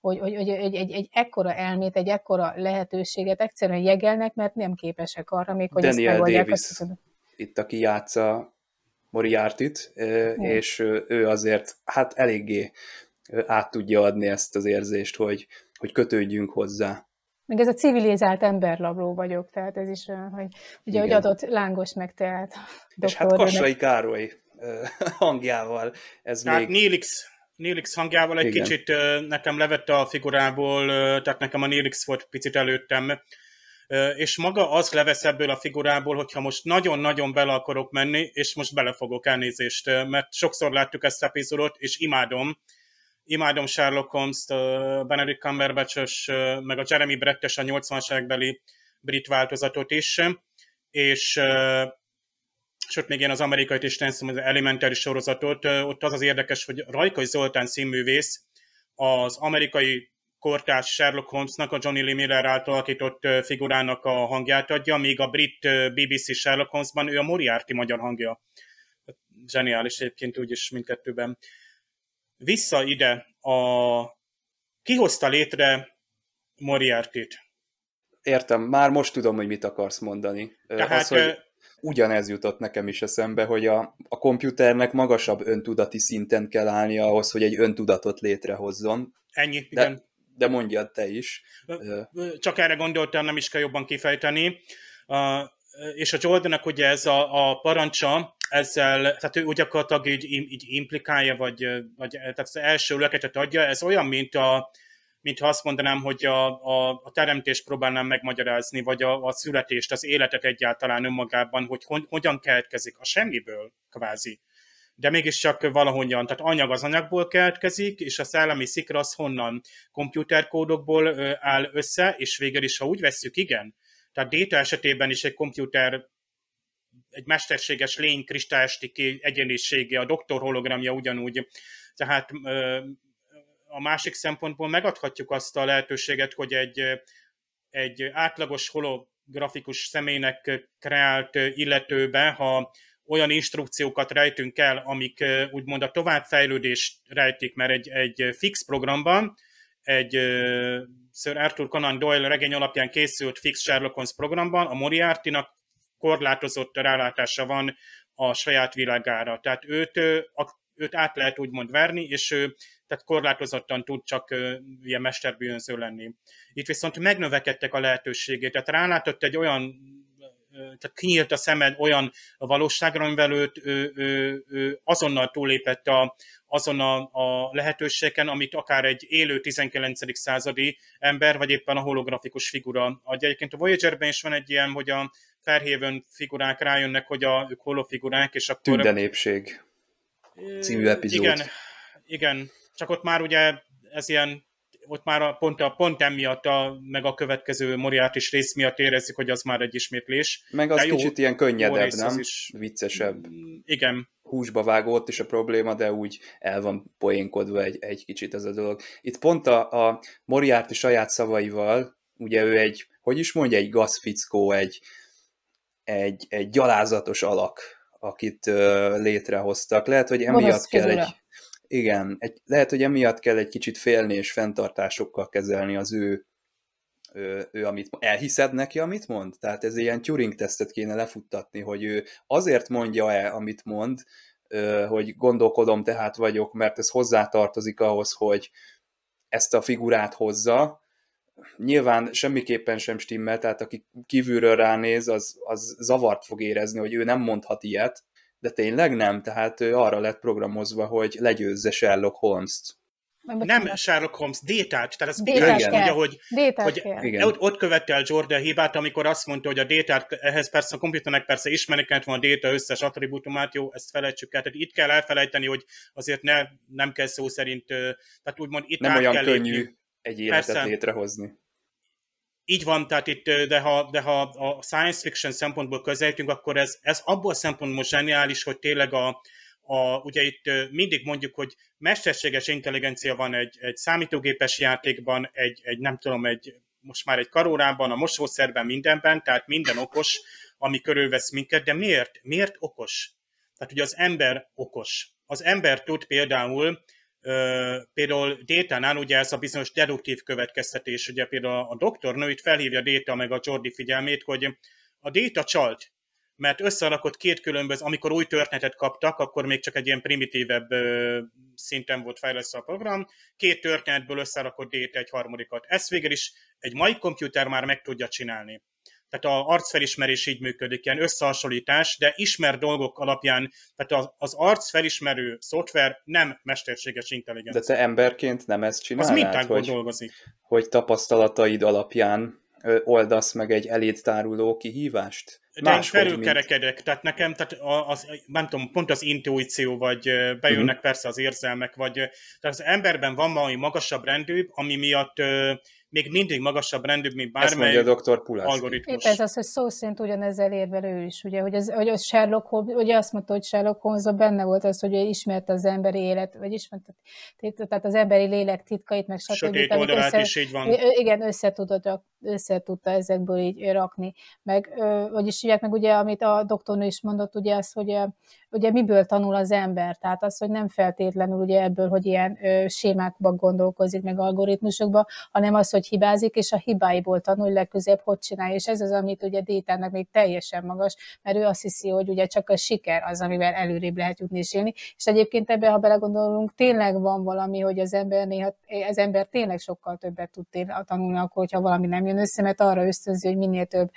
hogy, hogy, hogy egy, egy, egy ekkora elmét, egy ekkora lehetőséget egyszerűen jegelnek, mert nem képesek arra még, hogy Daniel ezt megoldják. Davis, azt, hogy... itt aki játsza Moriartit, és ő azért hát eléggé át tudja adni ezt az érzést, hogy, hogy kötődjünk hozzá meg ez a civilizált emberlabló vagyok, tehát ez is olyan, hogy ugye, hogy adott lángos meg tehát. És hát Kassai Károly hangjával ez tehát még... Nélix, Nélix hangjával egy Igen. kicsit nekem levette a figurából, tehát nekem a Nélix volt picit előttem, és maga az levesz ebből a figurából, hogyha most nagyon-nagyon bele akarok menni, és most bele fogok elnézést, mert sokszor láttuk ezt a epizódot, és imádom, imádom Sherlock Holmes-t, Benedict cumberbatch meg a Jeremy brett a 80-as évekbeli brit változatot is, és sőt, még én az amerikai is rendszem, az elementári sorozatot, ott az az érdekes, hogy Rajkai Zoltán színművész az amerikai kortárs Sherlock Holmesnak, a Johnny Lee Miller által alakított figurának a hangját adja, míg a brit BBC Sherlock Holmesban ő a Moriarty magyar hangja. Zseniális egyébként úgyis mindkettőben vissza ide a... Kihozta létre Moriartit. Értem, már most tudom, hogy mit akarsz mondani. Tehát, Az, hogy ugyanez jutott nekem is eszembe, hogy a, a komputernek magasabb öntudati szinten kell állnia ahhoz, hogy egy öntudatot létrehozzon. Ennyi, de, igen. De mondjad te is. Csak erre gondoltam, nem is kell jobban kifejteni. És a Jordannek ugye ez a, a parancsa, ezzel, tehát ő úgy gyakorlatilag így, így implikálja, vagy, vagy tehát az első löketet adja, ez olyan, mint a, mintha azt mondanám, hogy a, a, a teremtést próbálnám megmagyarázni, vagy a, a születést, az életet egyáltalán önmagában, hogy ho, hogyan keletkezik a semmiből kvázi. De mégiscsak valahonnan, tehát anyag az anyagból keletkezik, és a szellemi szikra az honnan komputerkódokból áll össze, és végül is, ha úgy vesszük, igen. Tehát Déta esetében is egy komputer egy mesterséges lény kristályesti egyenlősége, a doktor hologramja ugyanúgy. Tehát a másik szempontból megadhatjuk azt a lehetőséget, hogy egy, egy átlagos holografikus személynek kreált illetőbe, ha olyan instrukciókat rejtünk el, amik úgymond a továbbfejlődést rejtik, mert egy, egy fix programban, egy Sir Arthur Conan Doyle regény alapján készült fix Sherlock Holmes programban a Moriarty-nak korlátozott rálátása van a saját világára. Tehát őt, őt át lehet úgymond verni, és ő tehát korlátozottan tud csak ilyen mesterbűnöző lenni. Itt viszont megnövekedtek a lehetőségét, tehát rálátott egy olyan tehát kinyílt a szemed olyan a valóságra, amivel őt ő, ő, ő azonnal túlépett a, azon a, a lehetőségen, amit akár egy élő 19. századi ember, vagy éppen a holografikus figura adja. Egyébként a Voyager-ben is van egy ilyen, hogy a Fairhaven figurák rájönnek, hogy a, ők holofigurák, és akkor... népség című epizód. Igen, igen, csak ott már ugye ez ilyen, ott már a, pont, a, pont emiatt, a, meg a következő Moriart is rész miatt érezzük, hogy az már egy ismétlés. Meg az de jó, kicsit ilyen könnyedebb, nem? Is. Viccesebb. Igen. Húsba vágó ott is a probléma, de úgy el van poénkodva egy, egy kicsit ez a dolog. Itt pont a, a Moriarty saját szavaival, ugye ő egy, hogy is mondja, egy gazfickó, egy, egy, egy gyalázatos alak, akit ö, létrehoztak. Lehet, hogy emiatt Borosz kell egy... Igen, egy, lehet, hogy emiatt kell egy kicsit félni és fenntartásokkal kezelni az ő, ő, ő amit elhiszed neki, amit mond? Tehát ez ilyen Turing tesztet kéne lefuttatni, hogy ő azért mondja el, amit mond, ö, hogy gondolkodom, tehát vagyok, mert ez hozzátartozik ahhoz, hogy ezt a figurát hozza, nyilván semmiképpen sem stimmel, tehát aki kívülről ránéz, az, az zavart fog érezni, hogy ő nem mondhat ilyet, de tényleg nem, tehát ő arra lett programozva, hogy legyőzze Sherlock Holmes-t. Nem Sherlock Holmes, détács, tehát ez détács mondja, hogy, hogy Ott, ott követte el Jordan hibát, amikor azt mondta, hogy a détát, ehhez persze a komputernek persze ismerni kellett volna a déta összes attribútumát, jó, ezt felejtsük el. Tehát itt kell elfelejteni, hogy azért ne, nem kell szó szerint, tehát úgymond itt nem át olyan kell könnyű. Lépni egy életet Persze. létrehozni. Így van, tehát itt, de ha, de ha a science fiction szempontból közelítünk, akkor ez, ez abból szempontból zseniális, hogy tényleg a, a, ugye itt mindig mondjuk, hogy mesterséges intelligencia van egy, egy számítógépes játékban, egy, egy nem tudom, egy most már egy karórában, a mosószerben, mindenben, tehát minden okos, ami körülvesz minket, de miért? Miért okos? Tehát ugye az ember okos. Az ember tud például például Détánál ugye ez a bizonyos deduktív következtetés, ugye például a doktornő itt felhívja Déta meg a Jordi figyelmét, hogy a Déta csalt, mert összerakott két különböző, amikor új történetet kaptak, akkor még csak egy ilyen primitívebb szinten volt fejlesztve a program, két történetből összerakott Déta egy harmadikat. Ezt végül is egy mai komputer már meg tudja csinálni tehát a arcfelismerés így működik, ilyen összehasonlítás, de ismer dolgok alapján, tehát az, az arcfelismerő szoftver nem mesterséges intelligencia. De te emberként nem ezt csinálod? Az mintákból hogy, dolgozik. Hogy tapasztalataid alapján oldasz meg egy eléd táruló kihívást? De én felülkerekedek, mint... tehát nekem, tehát az, nem tudom, pont az intuíció, vagy bejönnek uh-huh. persze az érzelmek, vagy tehát az emberben van valami magasabb rendű, ami miatt még mindig magasabb rendű, mint bármely Ezt mondja a dr. algoritmus. Épp ez az, hogy szó szerint ugyanezzel érvel ő is, ugye, hogy, az, hogy az Sherlock Holmes, ugye azt mondta, hogy Sherlock holmes benne volt az, hogy ismerte az emberi élet, vagy ismerte, tehát az emberi lélek titkait, meg stb. Sötét oldalát is így van. Igen, össze tudod össze tudta ezekből így rakni. Meg, vagyis ugye, meg ugye, amit a doktornő is mondott, ugye az, hogy ugye miből tanul az ember, tehát az, hogy nem feltétlenül ugye ebből, hogy ilyen sémákban gondolkozik, meg algoritmusokba, hanem az, hogy hibázik, és a hibáiból tanul legközebb, hogy csinálja, és ez az, amit ugye Détának még teljesen magas, mert ő azt hiszi, hogy ugye csak a siker az, amivel előrébb lehet jutni és élni, és egyébként ebben, ha belegondolunk, tényleg van valami, hogy az ember néha, az ember tényleg sokkal többet tud tanulni, akkor, hogyha valami nem jön össze, mert arra ösztönzi, hogy minél több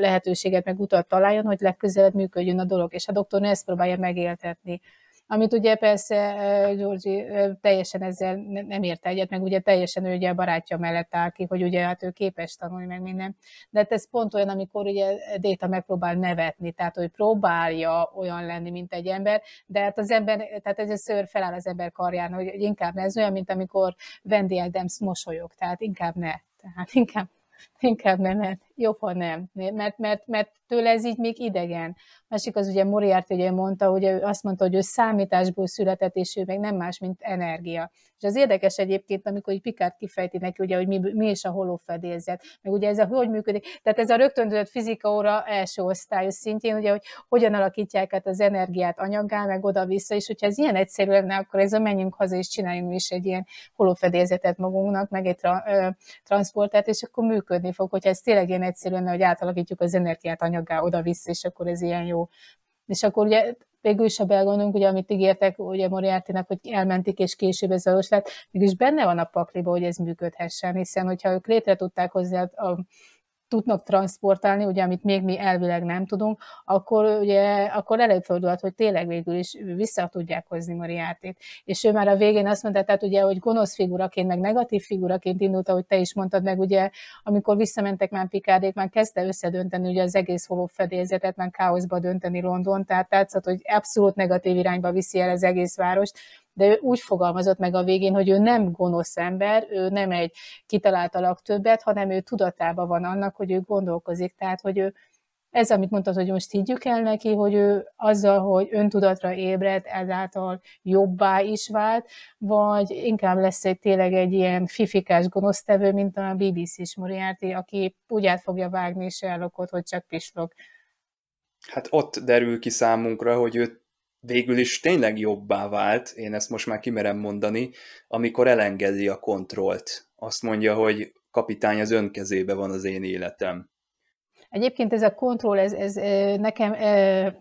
lehetőséget meg utat találjon, hogy legközelebb működjön a dolog, és a doktornő ezt próbálja megéltetni amit ugye persze Georgi teljesen ezzel nem ért egyet, meg ugye teljesen ő ugye a barátja mellett áll ki, hogy ugye hát ő képes tanulni, meg minden. De hát ez pont olyan, amikor ugye Déta megpróbál nevetni, tehát hogy próbálja olyan lenni, mint egy ember, de hát az ember, tehát ez a szőr feláll az ember karján, hogy inkább ne, ez olyan, mint amikor Wendy Adams mosolyog, tehát inkább ne tehát inkább, inkább nem, mert jobb, ha nem, mert, mert, mert tőle ez így még idegen másik az ugye Moriarty ugye mondta, hogy ő azt mondta, hogy ő számításból született, és ő meg nem más, mint energia. És az érdekes egyébként, amikor Pikát kifejti neki, ugye, hogy mi, mi is a holófedélzet, meg ugye ez a hogy működik. Tehát ez a rögtön fizika óra első osztályú szintjén, ugye, hogy hogyan alakítják át az energiát anyaggá, meg oda-vissza, és hogyha ez ilyen egyszerű lenne, akkor ez a menjünk haza és csináljunk is egy ilyen holófedélzetet magunknak, meg egy tra, ö, transportát, és akkor működni fog, hogyha ez tényleg ilyen egyszerű lenne, hogy átalakítjuk az energiát anyaggá oda-vissza, és akkor ez ilyen jó és akkor ugye végül is, ha belgondolunk, ugye amit ígértek ugye Moriartynek, hogy elmentik és később ez valós lett, mégis benne van a pakliba, hogy ez működhessen, hiszen hogyha ők létre tudták hozzá a tudnak transportálni, ugye, amit még mi elvileg nem tudunk, akkor, ugye, akkor előfordulhat, hogy tényleg végül is vissza tudják hozni Mariátét. És ő már a végén azt mondta, tehát ugye, hogy gonosz figuraként, meg negatív figuraként indult, ahogy te is mondtad, meg ugye, amikor visszamentek már Pikádék, már kezdte összedönteni ugye az egész holó fedélzetet, már káoszba dönteni London, tehát tetszett, hogy abszolút negatív irányba viszi el az egész várost, de ő úgy fogalmazott meg a végén, hogy ő nem gonosz ember, ő nem egy kitalált alak többet, hanem ő tudatában van annak, hogy ő gondolkozik, tehát hogy ő ez, amit mondtad, hogy most higgyük el neki, hogy ő azzal, hogy öntudatra ébred, ezáltal jobbá is vált, vagy inkább lesz egy tényleg egy ilyen fifikás gonosztevő, mint a BBC-s Moriarty, aki úgy át fogja vágni Sherlockot, hogy csak pislog. Hát ott derül ki számunkra, hogy ő végül is tényleg jobbá vált, én ezt most már kimerem mondani, amikor elengedi a kontrollt. Azt mondja, hogy kapitány az kezébe van az én életem. Egyébként ez a kontroll, ez, ez nekem,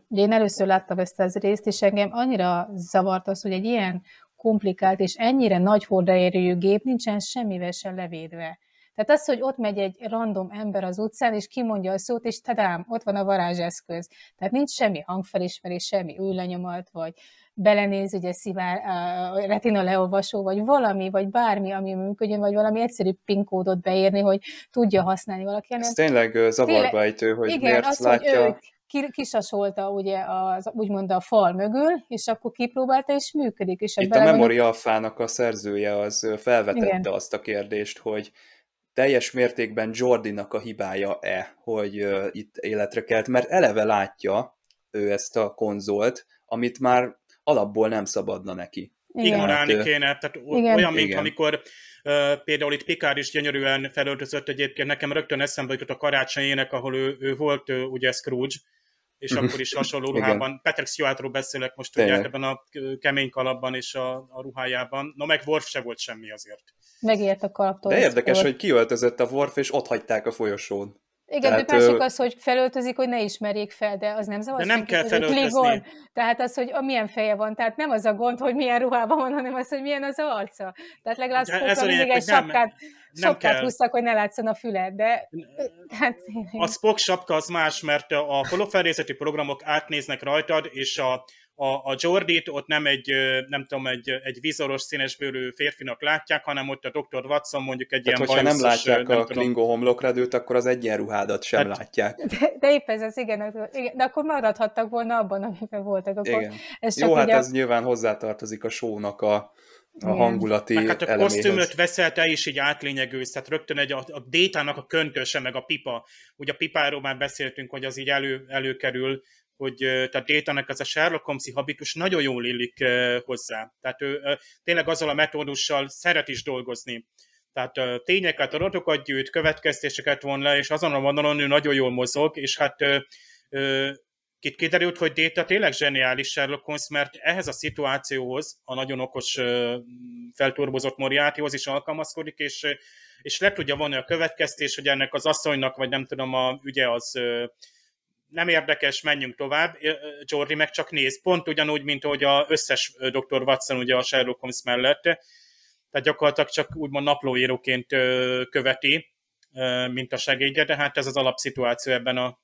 én először láttam ezt az részt, és engem annyira zavart az, hogy egy ilyen komplikált és ennyire nagy hordaérőjű gép nincsen semmivel sem levédve. Tehát az, hogy ott megy egy random ember az utcán, és kimondja a szót, és tadám, ott van a varázseszköz. Tehát nincs semmi hangfelismerés, semmi űlenyomat, vagy belenéz, ugye szivár, uh, retina leolvasó, vagy valami, vagy bármi, ami működjön, vagy valami egyszerű PIN kódot beírni, hogy tudja használni valaki. Ez tényleg zavarba ejtő, hogy igen, miért azt, látja... Hogy ő kisasolta ugye az, úgymond a fal mögül, és akkor kipróbálta, és működik. És Itt a Memory a szerzője az felvetette Igen. azt a kérdést, hogy teljes mértékben Jordinak a hibája-e, hogy uh, itt életre kelt, mert eleve látja ő ezt a konzolt, amit már alapból nem szabadna neki. Igen. Ignorálni hát, kéne, tehát igen. olyan, mint igen. amikor uh, például itt Pikár is gyönyörűen felöltözött egyébként, nekem rögtön eszembe jutott a karácsonyének, ahol ő, ő volt ő, ugye Scrooge, és mhm. akkor is hasonló ruhában. Igen. Petrek beszélek most ugye ebben a kemény kalapban és a, a ruhájában. No, meg Worf se volt semmi azért. Megért a kalaptól. De érdekes, volt. hogy kiöltözött a Worf, és ott hagyták a folyosón. Igen, Tehát, de másik az, hogy felöltözik, hogy ne ismerjék fel, de az nem zavar. De nem senki, kell felöltözni. Tehát az, hogy milyen feje van, tehát nem az a gond, hogy milyen ruhában van, hanem az, hogy milyen az arca. Tehát legalább Spokra mindig egy sapkát, nem sapkát kell. húztak, hogy ne látszon a füle, de... Hát, a Spock sapka az más, mert a holoferrészeti programok átnéznek rajtad, és a a, a Jordit, ott nem egy, nem tudom, egy, egy vizoros bőrű férfinak látják, hanem ott a Dr. Watson mondjuk egy Tehát, ilyen hogyha bajuszos, nem látják nem a tudom. homlokra dőt, akkor az egyenruhádat sem hát, látják. De, de épp ez az, igen, igen, de akkor maradhattak volna abban, amiben voltak. Akkor igen. Ez Jó, hát ez ez nyilván hozzátartozik a sónak a, a hangulati meg hát a eleméhez. kosztümöt veszel te is így átlényegülsz, tehát rögtön egy, a, a détának a köntöse, meg a pipa. Ugye a pipáról már beszéltünk, hogy az így elő, előkerül, hogy tehát Détanek az a Sherlock Holmes-i habitus nagyon jól illik hozzá. Tehát ő tényleg azzal a metódussal szeret is dolgozni. Tehát tényeket, adatokat gyűjt, következtéseket von le, és azon a vonalon ő nagyon jól mozog, és hát itt kiderült, hogy Déta tényleg zseniális Sherlock Holmes, mert ehhez a szituációhoz, a nagyon okos felturbozott Moriartyhoz is alkalmazkodik, és, és le tudja vonni a következtés, hogy ennek az asszonynak, vagy nem tudom, a ügye az nem érdekes, menjünk tovább. Jordi meg csak néz, pont ugyanúgy, mint hogy a összes Dr. Watson ugye a Sherlock Holmes mellett, tehát gyakorlatilag csak úgymond naplóíróként követi, mint a segédje, de hát ez az alapszituáció ebben a,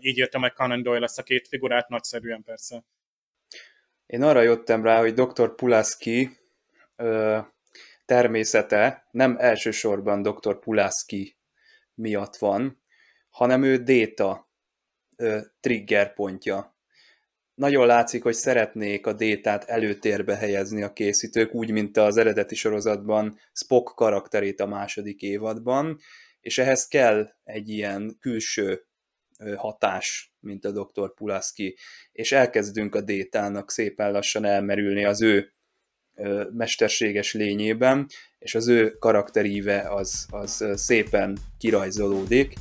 így írta meg Conan Doyle lesz a két figurát, nagyszerűen persze. Én arra jöttem rá, hogy Dr. Pulaski természete nem elsősorban Dr. Pulaski miatt van, hanem ő déta triggerpontja. Nagyon látszik, hogy szeretnék a détát előtérbe helyezni a készítők, úgy, mint az eredeti sorozatban Spock karakterét a második évadban, és ehhez kell egy ilyen külső hatás, mint a dr. Pulaski, és elkezdünk a détának szépen lassan elmerülni az ő mesterséges lényében, és az ő karakteríve az, az szépen kirajzolódik,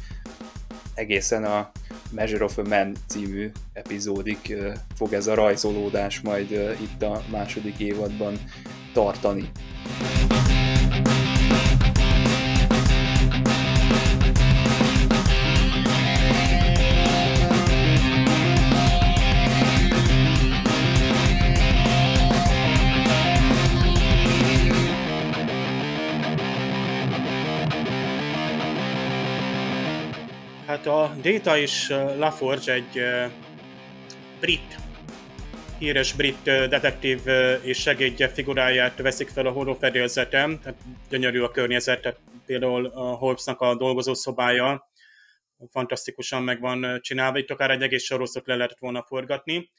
egészen a Measure of a Man című epizódik fog ez a rajzolódás majd itt a második évadban tartani. Data, Data és LaForge egy brit, híres brit detektív és segédje figuráját veszik fel a horrorfedélzetem. Tehát gyönyörű a környezet, például a Holmesnak a dolgozó szobája fantasztikusan meg van csinálva, itt akár egy egész sorozatot le lehetett volna forgatni.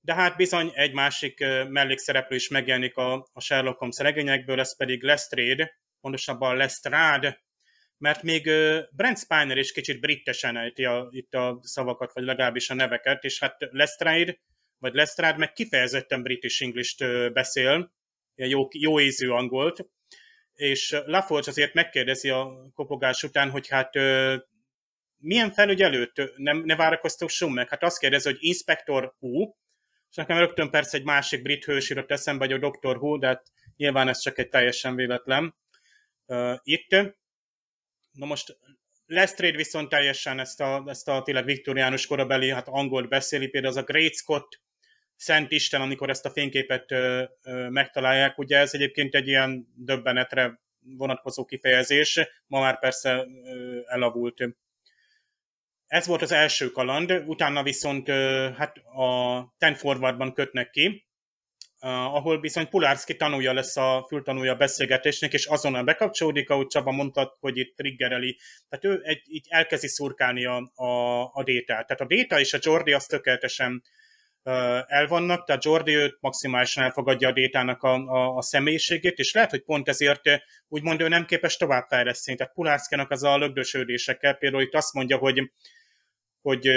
De hát bizony egy másik mellékszereplő is megjelenik a, a Sherlock Holmes regényekből, ez pedig Lestrade, pontosabban Lestrade mert még Brent Spiner is kicsit brittesen ejti a, itt a szavakat, vagy legalábbis a neveket, és hát Lestrade, vagy Lestrade meg kifejezetten british english beszél, ilyen jó, jó ízű angolt, és Laforge azért megkérdezi a kopogás után, hogy hát milyen felügyelőt nem, ne várakoztok meg? Hát azt kérdezi, hogy Inspektor U, és nekem rögtön persze egy másik brit hős jutott eszembe, vagy a Dr. Who, de hát nyilván ez csak egy teljesen véletlen uh, itt. Na most Lestrade viszont teljesen ezt a, ezt a tényleg viktoriánus korabeli, hát Angol beszéli, például az a Great Scott Szent Isten, amikor ezt a fényképet ö, ö, megtalálják, ugye ez egyébként egy ilyen döbbenetre vonatkozó kifejezés, ma már persze ö, elavult. Ez volt az első kaland, utána viszont ö, hát a Ten Forwardban kötnek ki, Eh, ahol bizony Pulárszki tanulja lesz a fültanúja a beszélgetésnek, és azonnal bekapcsolódik, ahogy Csaba mondta, hogy itt triggereli. Tehát ő egy, így elkezdi szurkálni a, a, a détát. Tehát a déta és a Jordi azt tökéletesen eh, el vannak, tehát Jordi őt maximálisan elfogadja a détának a, a, a személyiségét, és lehet, hogy pont ezért eh, úgymond ő nem képes továbbfejleszteni. Tehát Pulászkának az a lögdösődésekkel például itt azt mondja, hogy, hogy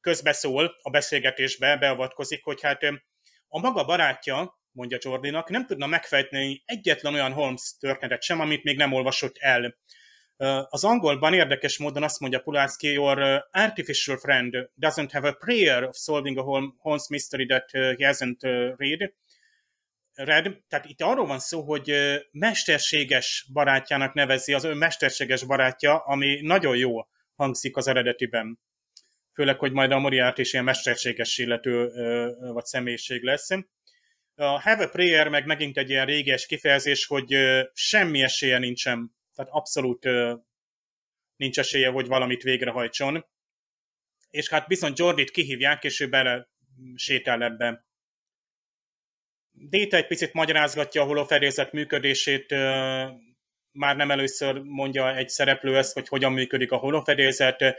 közbeszól a beszélgetésbe, beavatkozik, hogy hát a maga barátja, mondja Jordinak, nem tudna megfejteni egyetlen olyan Holmes történetet sem, amit még nem olvasott el. Az angolban érdekes módon azt mondja Pulaski, your artificial friend doesn't have a prayer of solving a Holmes mystery that he hasn't read. Red, tehát itt arról van szó, hogy mesterséges barátjának nevezi az ő mesterséges barátja, ami nagyon jó hangzik az eredetiben főleg, hogy majd a Moriarty is ilyen mesterséges illető vagy személyiség lesz. A Have a Prayer meg megint egy ilyen réges kifejezés, hogy semmi esélye nincsen, tehát abszolút nincs esélye, hogy valamit végrehajtson. És hát bizony Jordit kihívják, és ő bele mm, sétál ebbe. Déta egy picit magyarázgatja a holofedélzet működését, már nem először mondja egy szereplő ezt, hogy hogyan működik a holofedélzet,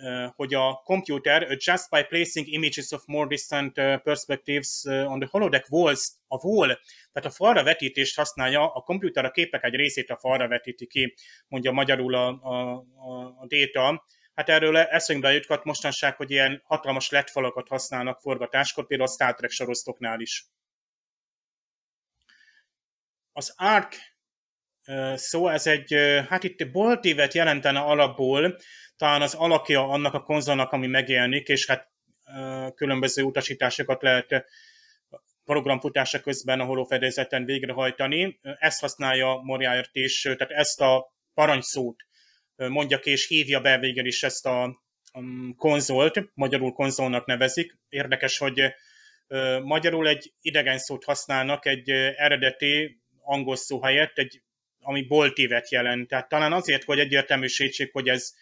Eh, hogy a computer just by placing images of more distant eh, perspectives eh, on the holodeck walls, a wall, tehát a falra vetítést használja, a komputer a képek egy részét a falra vetíti ki, mondja magyarul a, a, a, a data. Hát erről eszünkbe jutott mostanság, hogy ilyen hatalmas letfalakat használnak forgatáskor, például a Star Trek sorosztoknál is. Az ARC szó, ez egy, hát itt boltívet jelentene alapból, talán az alakja annak a konzolnak, ami megjelenik, és hát különböző utasításokat lehet programfutása közben a holófedezeten végrehajtani. Ezt használja Moriart is, tehát ezt a parancsszót mondja ki, és hívja be végül is ezt a konzolt, magyarul konzolnak nevezik. Érdekes, hogy magyarul egy idegen szót használnak, egy eredeti angol szó helyett, egy, ami boltívet jelent. Tehát talán azért, hogy egyértelműsítsék, hogy ez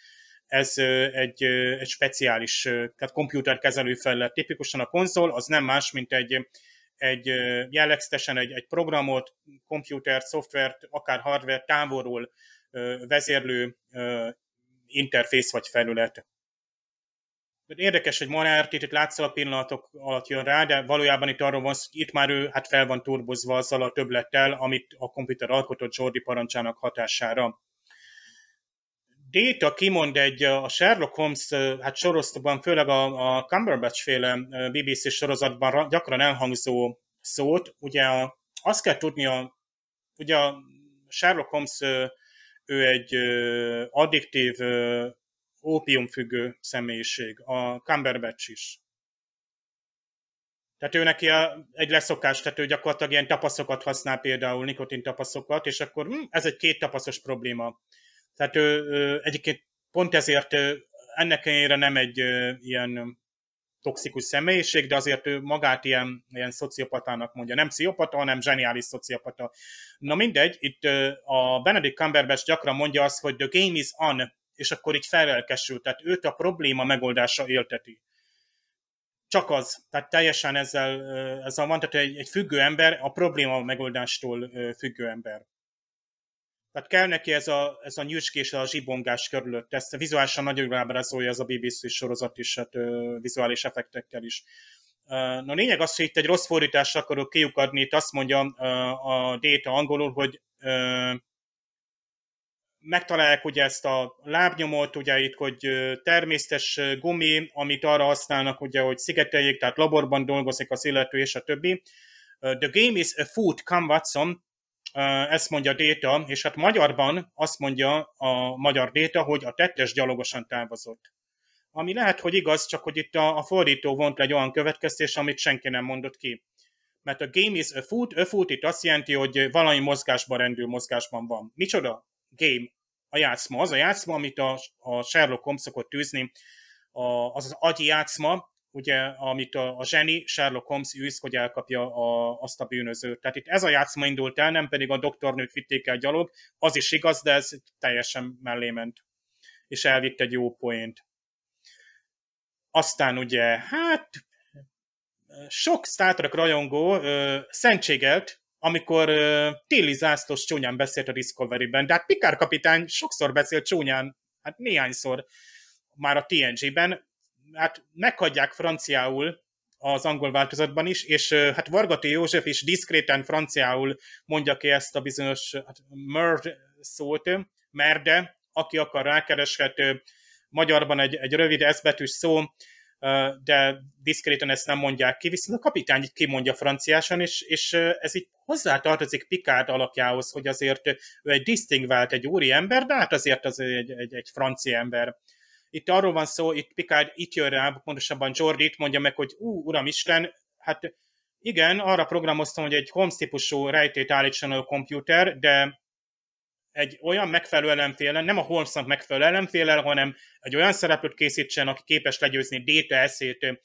ez egy, egy speciális, tehát komputerkezelő felület. Tipikusan a konzol az nem más, mint egy, egy jellegzetesen egy, egy programot, komputer szoftvert, akár hardware távolról vezérlő interfész vagy felület. Érdekes, hogy Monert itt, itt a pillanatok alatt jön rá, de valójában itt arról van hogy itt már ő hát fel van turbozva azzal a töblettel, amit a komputer alkotott Jordi parancsának hatására. Déta kimond egy a Sherlock Holmes hát sorozatban, főleg a, a Cumberbatch féle BBC sorozatban gyakran elhangzó szót. Ugye azt kell tudnia, ugye a Sherlock Holmes ő egy addiktív ópiumfüggő személyiség, a Cumberbatch is. Tehát ő neki egy leszokás, tehát ő gyakorlatilag ilyen tapaszokat használ például, nikotin tapaszokat, és akkor hm, ez egy két tapaszos probléma. Tehát ö, ö, egyébként pont ezért ennek ellenére nem egy ilyen toxikus személyiség, de azért ő magát ilyen, ilyen szociopatának mondja. Nem pszichopata, hanem zseniális szociopata. Na mindegy, itt a Benedict Cumberbatch gyakran mondja azt, hogy the game is on, és akkor így felelkesül, tehát őt a probléma megoldása élteti. Csak az, tehát teljesen ezzel, ezzel van, tehát egy, egy függő ember, a probléma megoldástól függő ember. Tehát kell neki ez a, ez a nyücskés, a zsibongás körülött. Ezt vizuálisan nagyon ábrázolja ez a BBC sorozat is, hát, ö, vizuális effektekkel is. Na a lényeg az, hogy itt egy rossz fordítást akarok kiukadni, itt azt mondja a déta angolul, hogy ö, megtalálják ugye ezt a lábnyomot, ugye itt, hogy természetes gumi, amit arra használnak, ugye, hogy szigeteljék, tehát laborban dolgozik az illető, és a többi. The game is a food, come Watson, ezt mondja Déta, és hát magyarban azt mondja a magyar Déta, hogy a tettes gyalogosan távozott. Ami lehet, hogy igaz, csak hogy itt a, a fordító vont egy olyan következtés, amit senki nem mondott ki. Mert a game is a food, a food itt azt jelenti, hogy valami mozgásban rendül mozgásban van. Micsoda? Game. A játszma. Az a játszma, amit a, a Sherlock Holmes szokott tűzni, a, az az agyi játszma, ugye, amit a, a zseni Sherlock Holmes űz, hogy elkapja a, azt a bűnözőt. Tehát itt ez a játszma indult el, nem pedig a doktornőt vitték el gyalog, az is igaz, de ez teljesen mellé ment. És elvitt egy jó poént. Aztán ugye, hát sok Star Trek rajongó ö, szentségelt, amikor ö, Tilly Zásztos csúnyán beszélt a Discovery-ben, de hát Pikár kapitány sokszor beszélt csúnyán, hát néhányszor már a TNG-ben, hát meghagyják franciául az angol változatban is, és hát Vargati József is diszkréten franciául mondja ki ezt a bizonyos hát, merd szót, merde, aki akar rákereshető, magyarban egy, egy rövid eszbetűs szó, de diszkréten ezt nem mondják ki, viszont a kapitány itt kimondja franciásan, és, és ez hozzá hozzátartozik Picard alakjához, hogy azért ő egy disztingvált, egy úri ember, de hát azért az egy, egy, egy francia ember itt arról van szó, itt Picard itt jön rá, pontosabban Jordi itt mondja meg, hogy ú, uram Isten, hát igen, arra programoztam, hogy egy Holmes típusú rejtét állítson a komputer, de egy olyan megfelelő ellenfélen, nem a Holmesnak megfelelő ellenfélen, hanem egy olyan szereplőt készítsen, aki képes legyőzni Data eszét,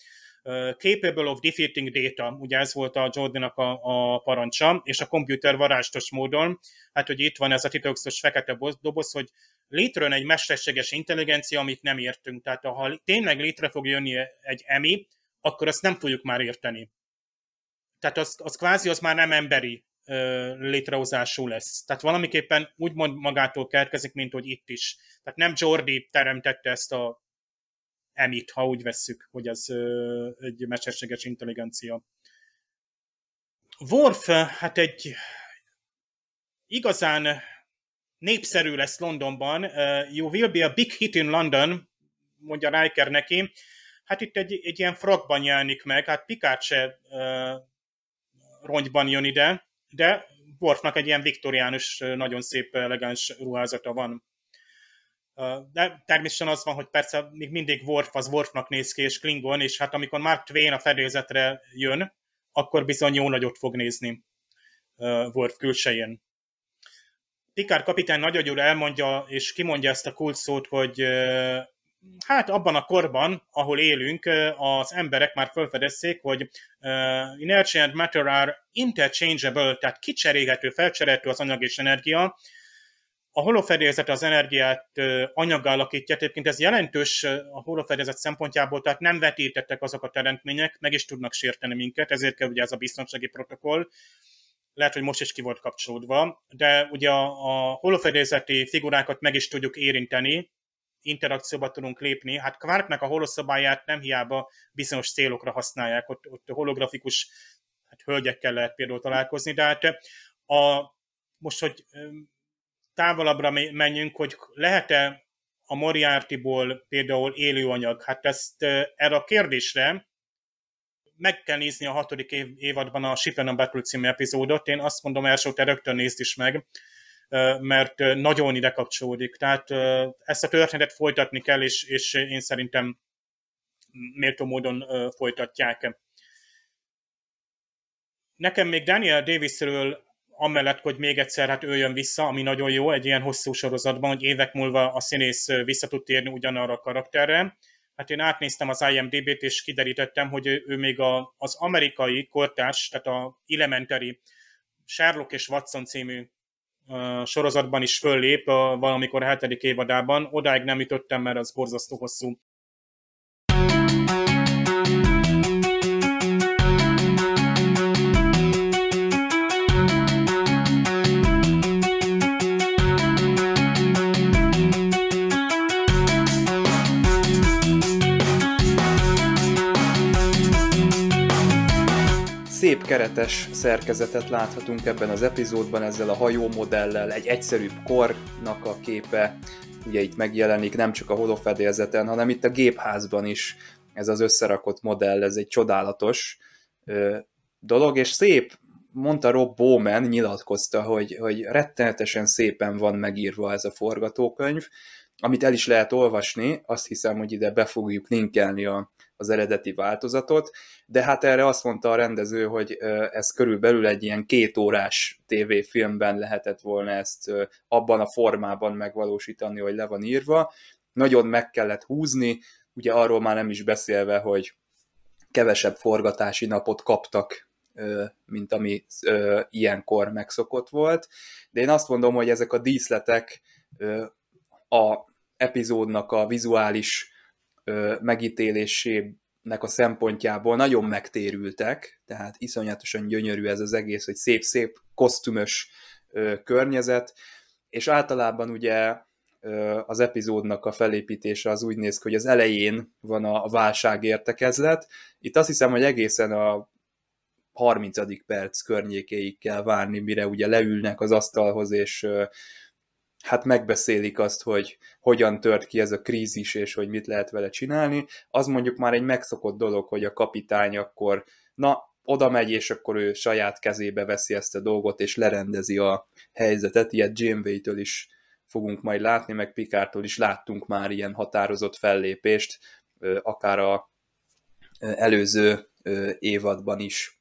capable of defeating data, ugye ez volt a Jordinak a, a parancsa, és a komputer varázstos módon, hát hogy itt van ez a titokzatos fekete doboz, hogy létrejön egy mesterséges intelligencia, amit nem értünk. Tehát ha tényleg létre fog jönni egy emi, akkor azt nem fogjuk már érteni. Tehát az, az kvázi az már nem emberi ö, létrehozású lesz. Tehát valamiképpen úgymond magától kerkezik, mint hogy itt is. Tehát nem Jordi teremtette ezt a emit, ha úgy vesszük, hogy ez ö, egy mesterséges intelligencia. Worf, hát egy igazán népszerű lesz Londonban, uh, you will be a big hit in London, mondja Riker neki, hát itt egy, egy ilyen frogban jelenik meg, hát Picard se uh, rongyban jön ide, de Worfnak egy ilyen viktoriánus, nagyon szép, elegáns ruházata van. De természetesen az van, hogy persze még mindig Worf az Worfnak néz ki, és Klingon, és hát amikor Mark Twain a fedélzetre jön, akkor bizony jó nagyot fog nézni Worf külsején. Pikár kapitány jól elmondja és kimondja ezt a kult szót, hogy hát abban a korban, ahol élünk, az emberek már felfedezték, hogy energy and matter are interchangeable, tehát kicserélhető, felcserélhető az anyag és energia, a holofedélzet az energiát anyaggal alakítja, egyébként ez jelentős a holofedélzet szempontjából, tehát nem vetítettek azok a teremtmények, meg is tudnak sérteni minket, ezért kell ugye ez a biztonsági protokoll lehet, hogy most is ki volt kapcsolódva, de ugye a, a holofedélzeti figurákat meg is tudjuk érinteni, interakcióba tudunk lépni. Hát Quarknak a holoszabályát nem hiába bizonyos célokra használják, ott, ott holografikus hát hölgyekkel lehet például találkozni, de hát a, most, hogy távolabbra menjünk, hogy lehet-e a Moriartyból például élőanyag? Hát ezt erre a kérdésre meg kell nézni a hatodik év, évadban a Shippen a Battle című epizódot. Én azt mondom, első te rögtön nézd is meg, mert nagyon ide kapcsolódik. Tehát ezt a történetet folytatni kell, és, és én szerintem méltó módon folytatják. Nekem még Daniel Davisről amellett, hogy még egyszer hát ő jön vissza, ami nagyon jó egy ilyen hosszú sorozatban, hogy évek múlva a színész vissza tud térni ugyanarra a karakterre hát én átnéztem az IMDB-t, és kiderítettem, hogy ő, ő még a, az amerikai kortárs, tehát a Elementary Sherlock és Watson című uh, sorozatban is föllép uh, valamikor hetedik évadában. Odáig nem jutottam, mert az borzasztó hosszú keretes szerkezetet láthatunk ebben az epizódban, ezzel a hajómodellel, egy egyszerűbb kornak a képe, ugye itt megjelenik nem csak a holofedélzeten, hanem itt a gépházban is ez az összerakott modell, ez egy csodálatos ö, dolog, és szép, mondta Rob Bowman, nyilatkozta, hogy, hogy rettenetesen szépen van megírva ez a forgatókönyv, amit el is lehet olvasni, azt hiszem, hogy ide be fogjuk linkelni a, az eredeti változatot, de hát erre azt mondta a rendező, hogy ez körülbelül egy ilyen kétórás tévéfilmben lehetett volna ezt abban a formában megvalósítani, hogy le van írva. Nagyon meg kellett húzni, ugye arról már nem is beszélve, hogy kevesebb forgatási napot kaptak mint ami ilyenkor megszokott volt. De én azt mondom, hogy ezek a díszletek a epizódnak a vizuális megítélésének a szempontjából nagyon megtérültek, tehát iszonyatosan gyönyörű ez az egész, hogy szép-szép kosztümös környezet, és általában ugye az epizódnak a felépítése az úgy néz ki, hogy az elején van a válság értekezlet. Itt azt hiszem, hogy egészen a 30. perc környékéig kell várni, mire ugye leülnek az asztalhoz, és hát megbeszélik azt, hogy hogyan tört ki ez a krízis, és hogy mit lehet vele csinálni, az mondjuk már egy megszokott dolog, hogy a kapitány akkor, na, oda megy, és akkor ő saját kezébe veszi ezt a dolgot, és lerendezi a helyzetet. Ilyet Janeway-től is fogunk majd látni, meg Pikártól is láttunk már ilyen határozott fellépést, akár a előző évadban is.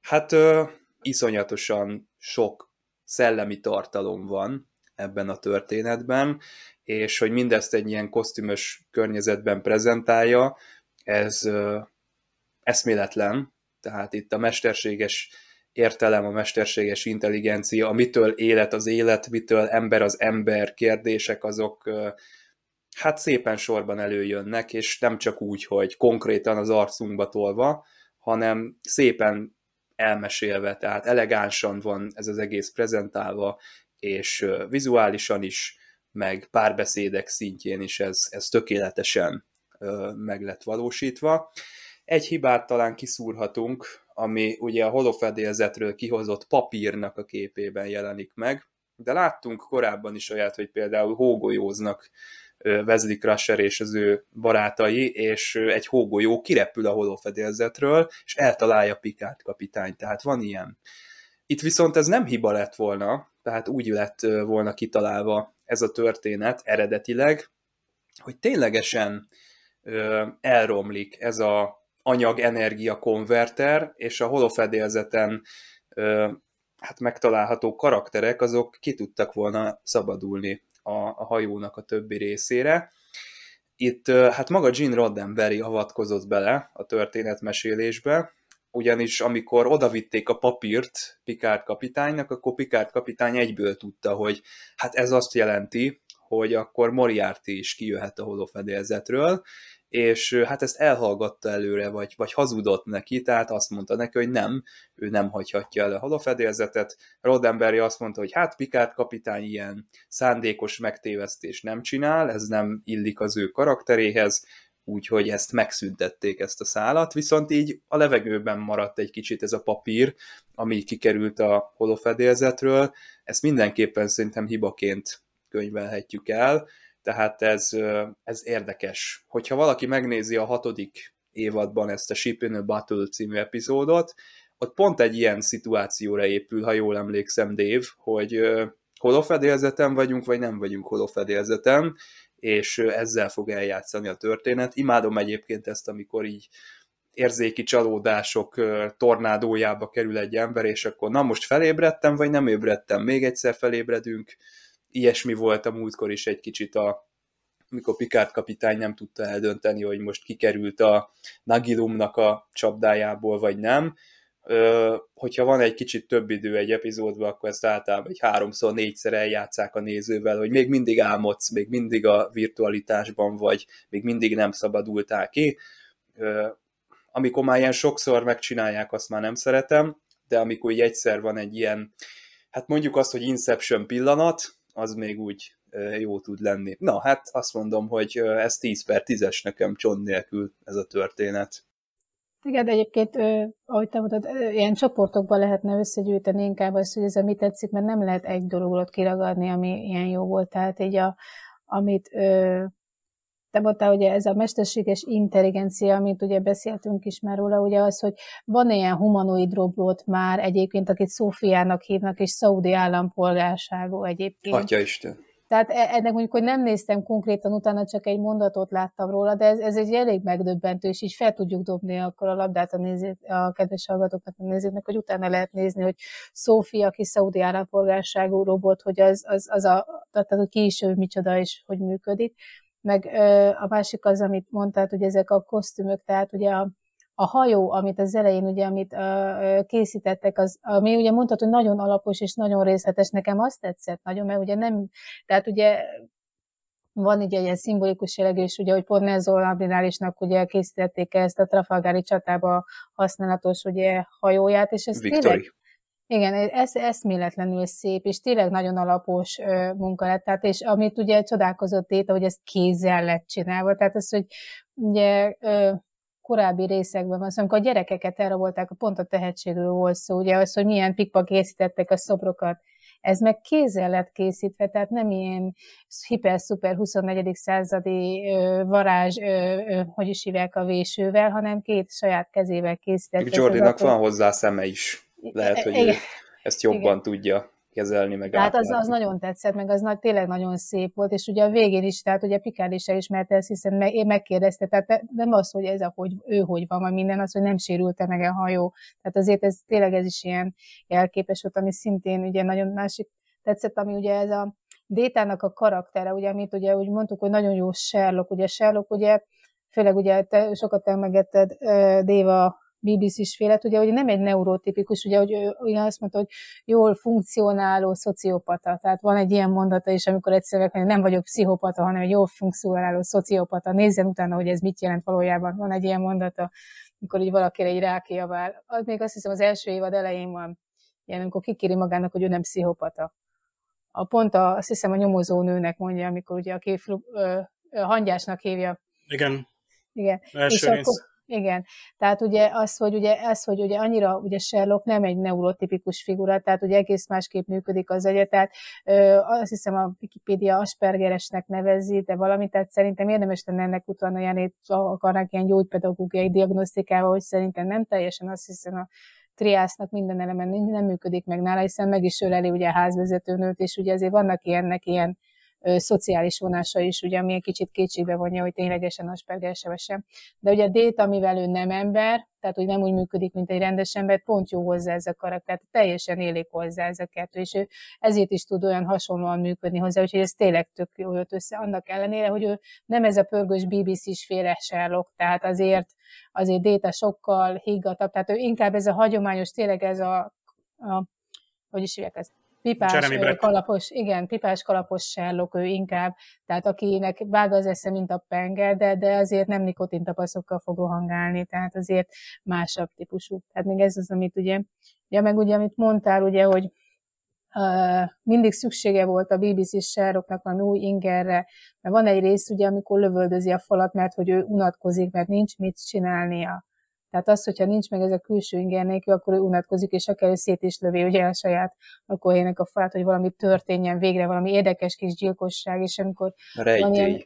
Hát iszonyatosan sok szellemi tartalom van, ebben a történetben, és hogy mindezt egy ilyen kosztümös környezetben prezentálja, ez eszméletlen, tehát itt a mesterséges értelem, a mesterséges intelligencia, a mitől élet az élet, mitől ember az ember kérdések, azok hát szépen sorban előjönnek, és nem csak úgy, hogy konkrétan az arcunkba tolva, hanem szépen elmesélve, tehát elegánsan van ez az egész prezentálva, és vizuálisan is, meg párbeszédek szintjén is ez, ez tökéletesen meg lett valósítva. Egy hibát talán kiszúrhatunk, ami ugye a holofedélzetről kihozott papírnak a képében jelenik meg, de láttunk korábban is olyat, hogy például hógolyóznak Wesley Crusher és az ő barátai, és egy hógolyó kirepül a holófedélzetről, és eltalálja Pikát kapitány, tehát van ilyen. Itt viszont ez nem hiba lett volna, tehát úgy lett volna kitalálva ez a történet eredetileg, hogy ténylegesen elromlik ez a anyag-energia konverter, és a holofedélzeten hát megtalálható karakterek, azok ki tudtak volna szabadulni a, a hajónak a többi részére. Itt hát maga Gene Roddenberry avatkozott bele a történetmesélésbe, ugyanis amikor odavitték a papírt Picard kapitánynak, akkor Picard kapitány egyből tudta, hogy hát ez azt jelenti, hogy akkor Moriarty is kijöhet a holófedélzetről, és hát ezt elhallgatta előre, vagy, vagy hazudott neki, tehát azt mondta neki, hogy nem, ő nem hagyhatja el a holófedélzetet. Roddenberry azt mondta, hogy hát Pikát kapitány ilyen szándékos megtévesztés nem csinál, ez nem illik az ő karakteréhez, úgyhogy ezt megszüntették, ezt a szálat, viszont így a levegőben maradt egy kicsit ez a papír, ami kikerült a holofedélzetről, ezt mindenképpen szerintem hibaként könyvelhetjük el, tehát ez, ez érdekes. Hogyha valaki megnézi a hatodik évadban ezt a Ship in a Battle című epizódot, ott pont egy ilyen szituációra épül, ha jól emlékszem, Dave, hogy holofedélzetem vagyunk, vagy nem vagyunk holofedélzetem, és ezzel fog eljátszani a történet. Imádom egyébként ezt, amikor így érzéki csalódások tornádójába kerül egy ember, és akkor na most felébredtem, vagy nem ébredtem, még egyszer felébredünk. Ilyesmi volt a múltkor is egy kicsit a mikor Picard kapitány nem tudta eldönteni, hogy most kikerült a Nagilumnak a csapdájából, vagy nem, hogyha van egy kicsit több idő egy epizódban, akkor ezt általában egy háromszor, négyszer eljátszák a nézővel, hogy még mindig álmodsz, még mindig a virtualitásban vagy, még mindig nem szabadultál ki. Amikor már ilyen sokszor megcsinálják, azt már nem szeretem, de amikor így egyszer van egy ilyen, hát mondjuk azt, hogy Inception pillanat, az még úgy jó tud lenni. Na, hát azt mondom, hogy ez 10 per 10-es nekem csont nélkül ez a történet. Igen, de egyébként, ahogy te mondtad, ilyen csoportokban lehetne összegyűjteni inkább azt, hogy ez a mi tetszik, mert nem lehet egy dologot kiragadni, ami ilyen jó volt. Tehát így, a, amit ö, te mondtál, ugye ez a mesterséges intelligencia, amit ugye beszéltünk is már róla, ugye az, hogy van ilyen humanoid robot már egyébként, akit Szófiának hívnak, és szaudi állampolgárságú egyébként. Atya Isten. Tehát e, ennek mondjuk, hogy nem néztem konkrétan utána, csak egy mondatot láttam róla, de ez, ez egy elég megdöbbentő, és így fel tudjuk dobni akkor a labdát a, néző, a kedves hallgatóknak, a nézőknek, hogy utána lehet nézni, hogy Szófia, aki szaudi állampolgárságú robot, hogy az, az, az a, tehát hogy ki is ő, micsoda, és hogy működik. Meg ö, a másik az, amit mondtál, hogy ezek a kosztümök, tehát ugye a a hajó, amit az elején, ugye, amit uh, készítettek, az, ami ugye mondhatod, hogy nagyon alapos és nagyon részletes, nekem azt tetszett nagyon, mert ugye nem, tehát ugye van ugye ilyen szimbolikus jellegű, és ugye, hogy Pornezzo admirálisnak ugye készítették ezt a Trafalgári csatába használatos ugye hajóját, és ez Victory. tényleg, igen, ez eszméletlenül szép, és tényleg nagyon alapos ö, munka lett. Tehát, és amit ugye csodálkozott Téta, hogy ez kézzel lett csinálva, tehát az, hogy ugye ö, korábbi részekben van, szóval amikor a gyerekeket elrabolták, pont a tehetségről volt szó, ugye az, hogy milyen pikpak készítettek a szobrokat, ez meg kézzel lett készítve, tehát nem ilyen hiper-szuper 24. századi ö, varázs, ö, ö, hogy is hívják a vésővel, hanem két saját kezével készített. Jordinak van hozzá szeme is. Lehet, e- hogy e- ezt jobban igen. tudja kezelni. Meg tehát az, az nagyon tetszett, meg az nagy, tényleg nagyon szép volt, és ugye a végén is, tehát ugye Pikár is elismerte ezt, hiszen meg, én megkérdezte, tehát nem az, hogy ez, a, hogy ő hogy van, vagy minden, az, hogy nem sérült-e meg a hajó. Tehát azért ez tényleg ez is ilyen jelképes volt, ami szintén ugye nagyon másik tetszett, ami ugye ez a Détának a karaktere, ugye, amit ugye úgy mondtuk, hogy nagyon jó Sherlock, ugye Sherlock ugye, főleg ugye te sokat emlegetted Déva bbc is félet, ugye, hogy nem egy neurotipikus, ugye, hogy ő, ugye azt mondta, hogy jól funkcionáló szociopata. Tehát van egy ilyen mondata is, amikor egyszerűen hogy nem vagyok pszichopata, hanem egy jól funkcionáló szociopata. Nézzen utána, hogy ez mit jelent valójában. Van egy ilyen mondata, amikor így valakire így rákiabál. Az még azt hiszem az első évad elején van, ilyen, amikor kikéri magának, hogy ő nem pszichopata. A pont a, azt hiszem a nyomozó nőnek mondja, amikor ugye a kéf, ö, ö, hangyásnak hívja. Igen. Igen. Első és rész. akkor, igen, tehát ugye az, hogy ugye, az, hogy ugye annyira, ugye Sherlock nem egy neurotipikus figura, tehát ugye egész másképp működik az egyet, tehát ö, azt hiszem a Wikipedia Aspergeresnek nevezi, de valamit, tehát szerintem érdemes lenne ennek utána ilyen, szóval akarnak ilyen gyógypedagógiai diagnosztikával, hogy szerintem nem teljesen, azt hiszem a triásznak minden eleme nem működik meg nála, hiszen meg is öleli ugye a házvezetőnőt, és ugye azért vannak ilyennek ilyen ö, szociális vonása is, ugye, ami egy kicsit kétségbe vonja, hogy ténylegesen se vagy sem. De ugye a Dét, mivel ő nem ember, tehát hogy nem úgy működik, mint egy rendes ember, pont jó hozzá ez a karakter, teljesen élik hozzá ez a kettő, és ő ezért is tud olyan hasonlóan működni hozzá, úgyhogy ez tényleg tök jó jött össze, annak ellenére, hogy ő nem ez a pörgős bbc is féle Sherlock, tehát azért, azért Déta sokkal higgatabb, tehát ő inkább ez a hagyományos, tényleg ez a, a hogy is hívják ezt, Pipás kalapos, igen, pipás kalapos sárlok ő inkább, tehát akinek vág az esze, mint a penge, de, de azért nem tapaszokkal fog rohangálni, tehát azért másabb típusú. Tehát még ez az, amit ugye, ja meg ugye, amit mondtál, ugye, hogy Uh, mindig szüksége volt a BBC-s sároknak valami új ingerre, mert van egy rész ugye, amikor lövöldözi a falat, mert hogy ő unatkozik, mert nincs mit csinálnia. Tehát az, hogyha nincs meg ez a külső inger nélkül, akkor ő unatkozik, és akár szét is lövi ugye a saját lakóhelyének a falát, hogy valami történjen végre, valami érdekes kis gyilkosság, és amikor van ilyen, igen,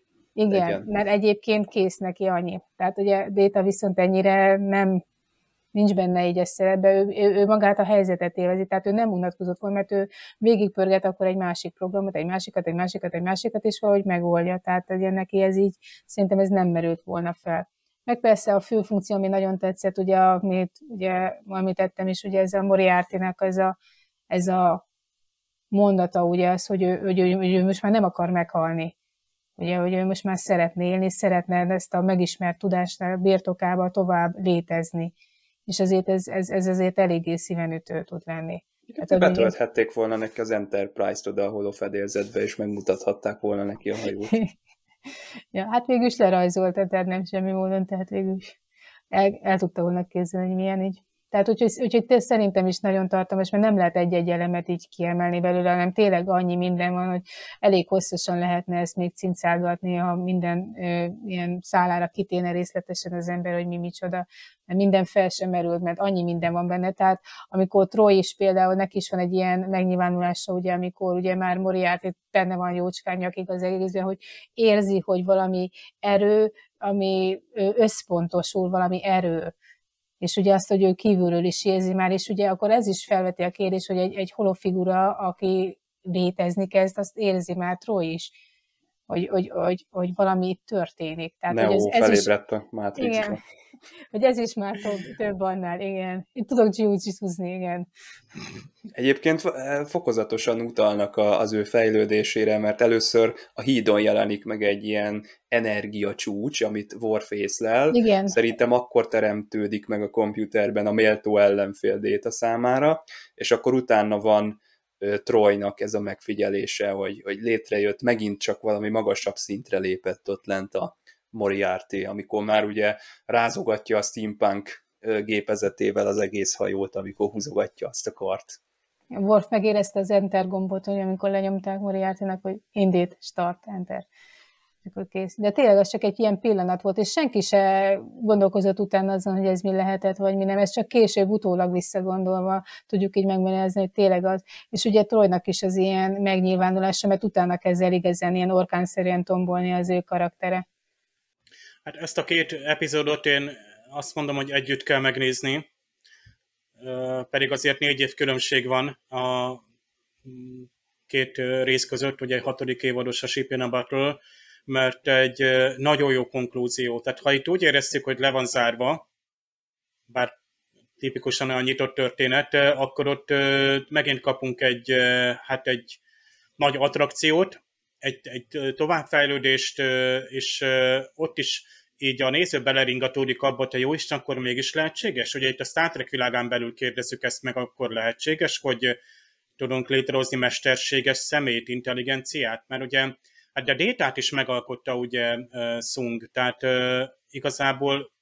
igen, mert egyébként kész neki annyi. Tehát ugye Déta viszont ennyire nem nincs benne így a szerepbe, ő, ő, ő magát a helyzetet élvezi, tehát ő nem unatkozott volna, mert ő végigpörget akkor egy másik programot, egy másikat, egy másikat, egy másikat, és valahogy megoldja. Tehát ugye neki ez így, szerintem ez nem merült volna fel. Meg persze a fő funkció, ami nagyon tetszett, ugye, amit ugye, amit tettem is, ugye ez a moriarty ez a, ez a mondata, ugye az, hogy ő, hogy, ő, hogy ő most már nem akar meghalni. Ugye, hogy ő most már szeretné élni, szeretne ezt a megismert tudást birtokába tovább létezni. És azért ez, ez, ez azért eléggé szívenütő tud lenni. Hát, Betölthették volna neki az Enterprise-t oda a holofedélzetbe, és megmutathatták volna neki a hajót. ja, hát végül is lerajzolta, tehát nem semmi módon, tehát végül is el, el tudta volna képzelni, hogy milyen így. Tehát úgyhogy, úgyhogy te szerintem is nagyon tartom, és mert nem lehet egy-egy elemet így kiemelni belőle, hanem tényleg annyi minden van, hogy elég hosszasan lehetne ezt még cincálgatni, ha minden ö, ilyen szálára kiténe részletesen az ember, hogy mi micsoda, mert minden fel sem merült, mert annyi minden van benne. Tehát amikor Troy is például, neki is van egy ilyen megnyilvánulása, ugye, amikor ugye már Moriarty benne van jócskány, akik az egészben, hogy érzi, hogy valami erő, ami összpontosul, valami erő és ugye azt, hogy ő kívülről is érzi már, és ugye akkor ez is felveti a kérdés, hogy egy, egy holofigura, aki létezni kezd, azt érzi már Troy is hogy, hogy, hogy, hogy valami történik. Tehát, Neo hogy ez, ez felébredt is, a Matrixra. Igen, hogy ez is már több, több annál, igen. Én tudok jiu igen. Egyébként eh, fokozatosan utalnak a, az ő fejlődésére, mert először a hídon jelenik meg egy ilyen energiacsúcs, amit Worf észlel. Igen. Szerintem akkor teremtődik meg a komputerben a méltó ellenfél a számára, és akkor utána van Trojnak ez a megfigyelése, hogy, hogy létrejött, megint csak valami magasabb szintre lépett ott lent a Moriarty, amikor már ugye rázogatja a steampunk gépezetével az egész hajót, amikor húzogatja azt a kart. Wolf megérezte az enter gombot, hogy amikor lenyomták Moriartynak, hogy indít, start, enter akkor kész. De tényleg az csak egy ilyen pillanat volt, és senki se gondolkozott utána azon, hogy ez mi lehetett, vagy mi nem. Ez csak később utólag visszagondolva tudjuk így megmagyarázni, hogy tényleg az. És ugye Trojnak is az ilyen megnyilvánulása, mert utána kezd el igazán ilyen orkánszerűen tombolni az ő karaktere. Hát ezt a két epizódot én azt mondom, hogy együtt kell megnézni, pedig azért négy év különbség van a mm, két rész között, ugye egy hatodik évados a a Battle, mert egy nagyon jó konklúzió. Tehát ha itt úgy éreztük, hogy le van zárva, bár tipikusan olyan nyitott történet, akkor ott megint kapunk egy, hát egy nagy attrakciót, egy, egy továbbfejlődést, és ott is így a néző beleringatódik abba, hogy jó Isten, akkor mégis lehetséges? Ugye itt a Star Trek világán belül kérdezzük ezt meg, akkor lehetséges, hogy tudunk létrehozni mesterséges szemét, intelligenciát, mert ugye Hát de a détát is megalkotta ugye Sung, tehát igazából,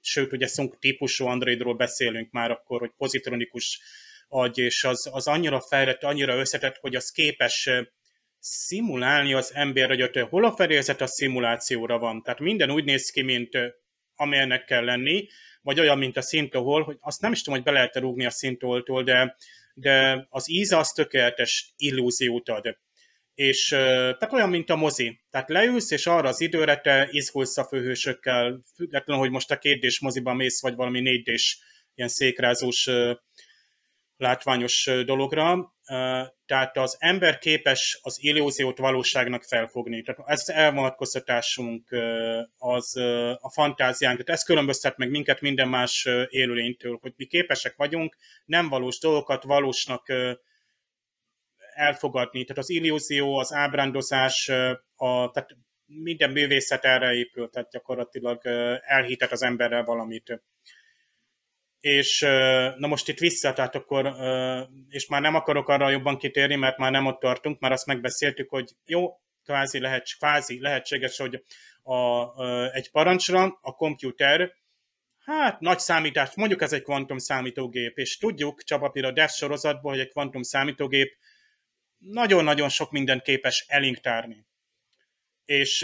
sőt ugye Sung típusú Androidról beszélünk már akkor, hogy pozitronikus agy, és az, az annyira fejlett, annyira összetett, hogy az képes szimulálni az emberagyat. Hol a fedélzet a szimulációra van? Tehát minden úgy néz ki, mint amilyennek kell lenni, vagy olyan, mint a szintóhol, hogy azt nem is tudom, hogy be lehet rúgni a szintóltól, de, de az íze az tökéletes illúziót ad és tehát olyan, mint a mozi. Tehát leülsz, és arra az időre te izgulsz a főhősökkel, függetlenül, hogy most a kérdés moziban mész, vagy valami négydés ilyen székrázós látványos dologra. Tehát az ember képes az illúziót valóságnak felfogni. Tehát ez elvonatkoztatásunk, az a fantáziánk. Tehát ez különböztet meg minket minden más élőlénytől, hogy mi képesek vagyunk nem valós dolgokat valósnak elfogadni. Tehát az illúzió, az ábrándozás, a, tehát minden művészet erre épül, tehát gyakorlatilag elhitet az emberrel valamit. És na most itt vissza, tehát akkor, és már nem akarok arra jobban kitérni, mert már nem ott tartunk, már azt megbeszéltük, hogy jó, kvázi, lehet, kvázi lehetséges, hogy a, egy parancsra a komputer, hát nagy számítás, mondjuk ez egy kvantum számítógép, és tudjuk Csaba a DEF sorozatból, hogy egy kvantum számítógép nagyon-nagyon sok mindent képes elénk tárni. És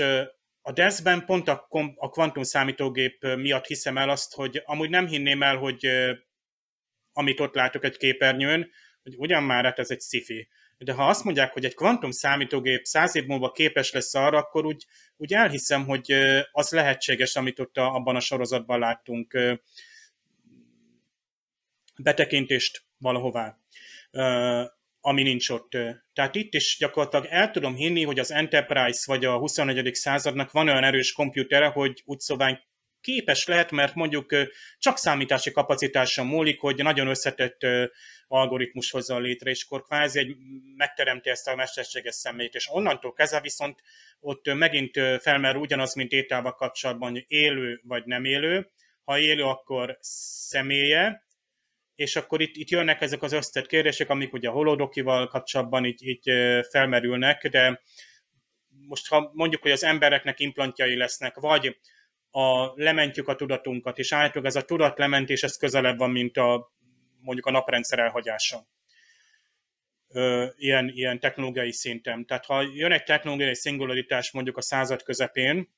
a DESZ-ben pont a, kom- a kvantum számítógép miatt hiszem el azt, hogy amúgy nem hinném el, hogy amit ott látok egy képernyőn, hogy ugyan már hát ez egy sci-fi. De ha azt mondják, hogy egy kvantum számítógép száz év múlva képes lesz arra, akkor úgy, úgy elhiszem, hogy az lehetséges, amit ott a, abban a sorozatban láttunk betekintést valahová ami nincs ott. Tehát itt is gyakorlatilag el tudom hinni, hogy az Enterprise vagy a 21. századnak van olyan erős komputere, hogy úgy szóval képes lehet, mert mondjuk csak számítási kapacitáson múlik, hogy nagyon összetett algoritmus hozza létre, és akkor kvázi egy, megteremti ezt a mesterséges szemét, és onnantól kezdve viszont ott megint felmerül ugyanaz, mint ételvel kapcsolatban, hogy élő vagy nem élő. Ha élő, akkor személye, és akkor itt, itt jönnek ezek az összetett kérdések, amik ugye a holodokival kapcsolatban így, így felmerülnek, de most ha mondjuk, hogy az embereknek implantjai lesznek, vagy a, lementjük a tudatunkat, és állítólag ez a tudatlementés, ez közelebb van, mint a mondjuk a naprendszer elhagyása. Ö, ilyen, ilyen technológiai szinten. Tehát ha jön egy technológiai szingularitás mondjuk a század közepén,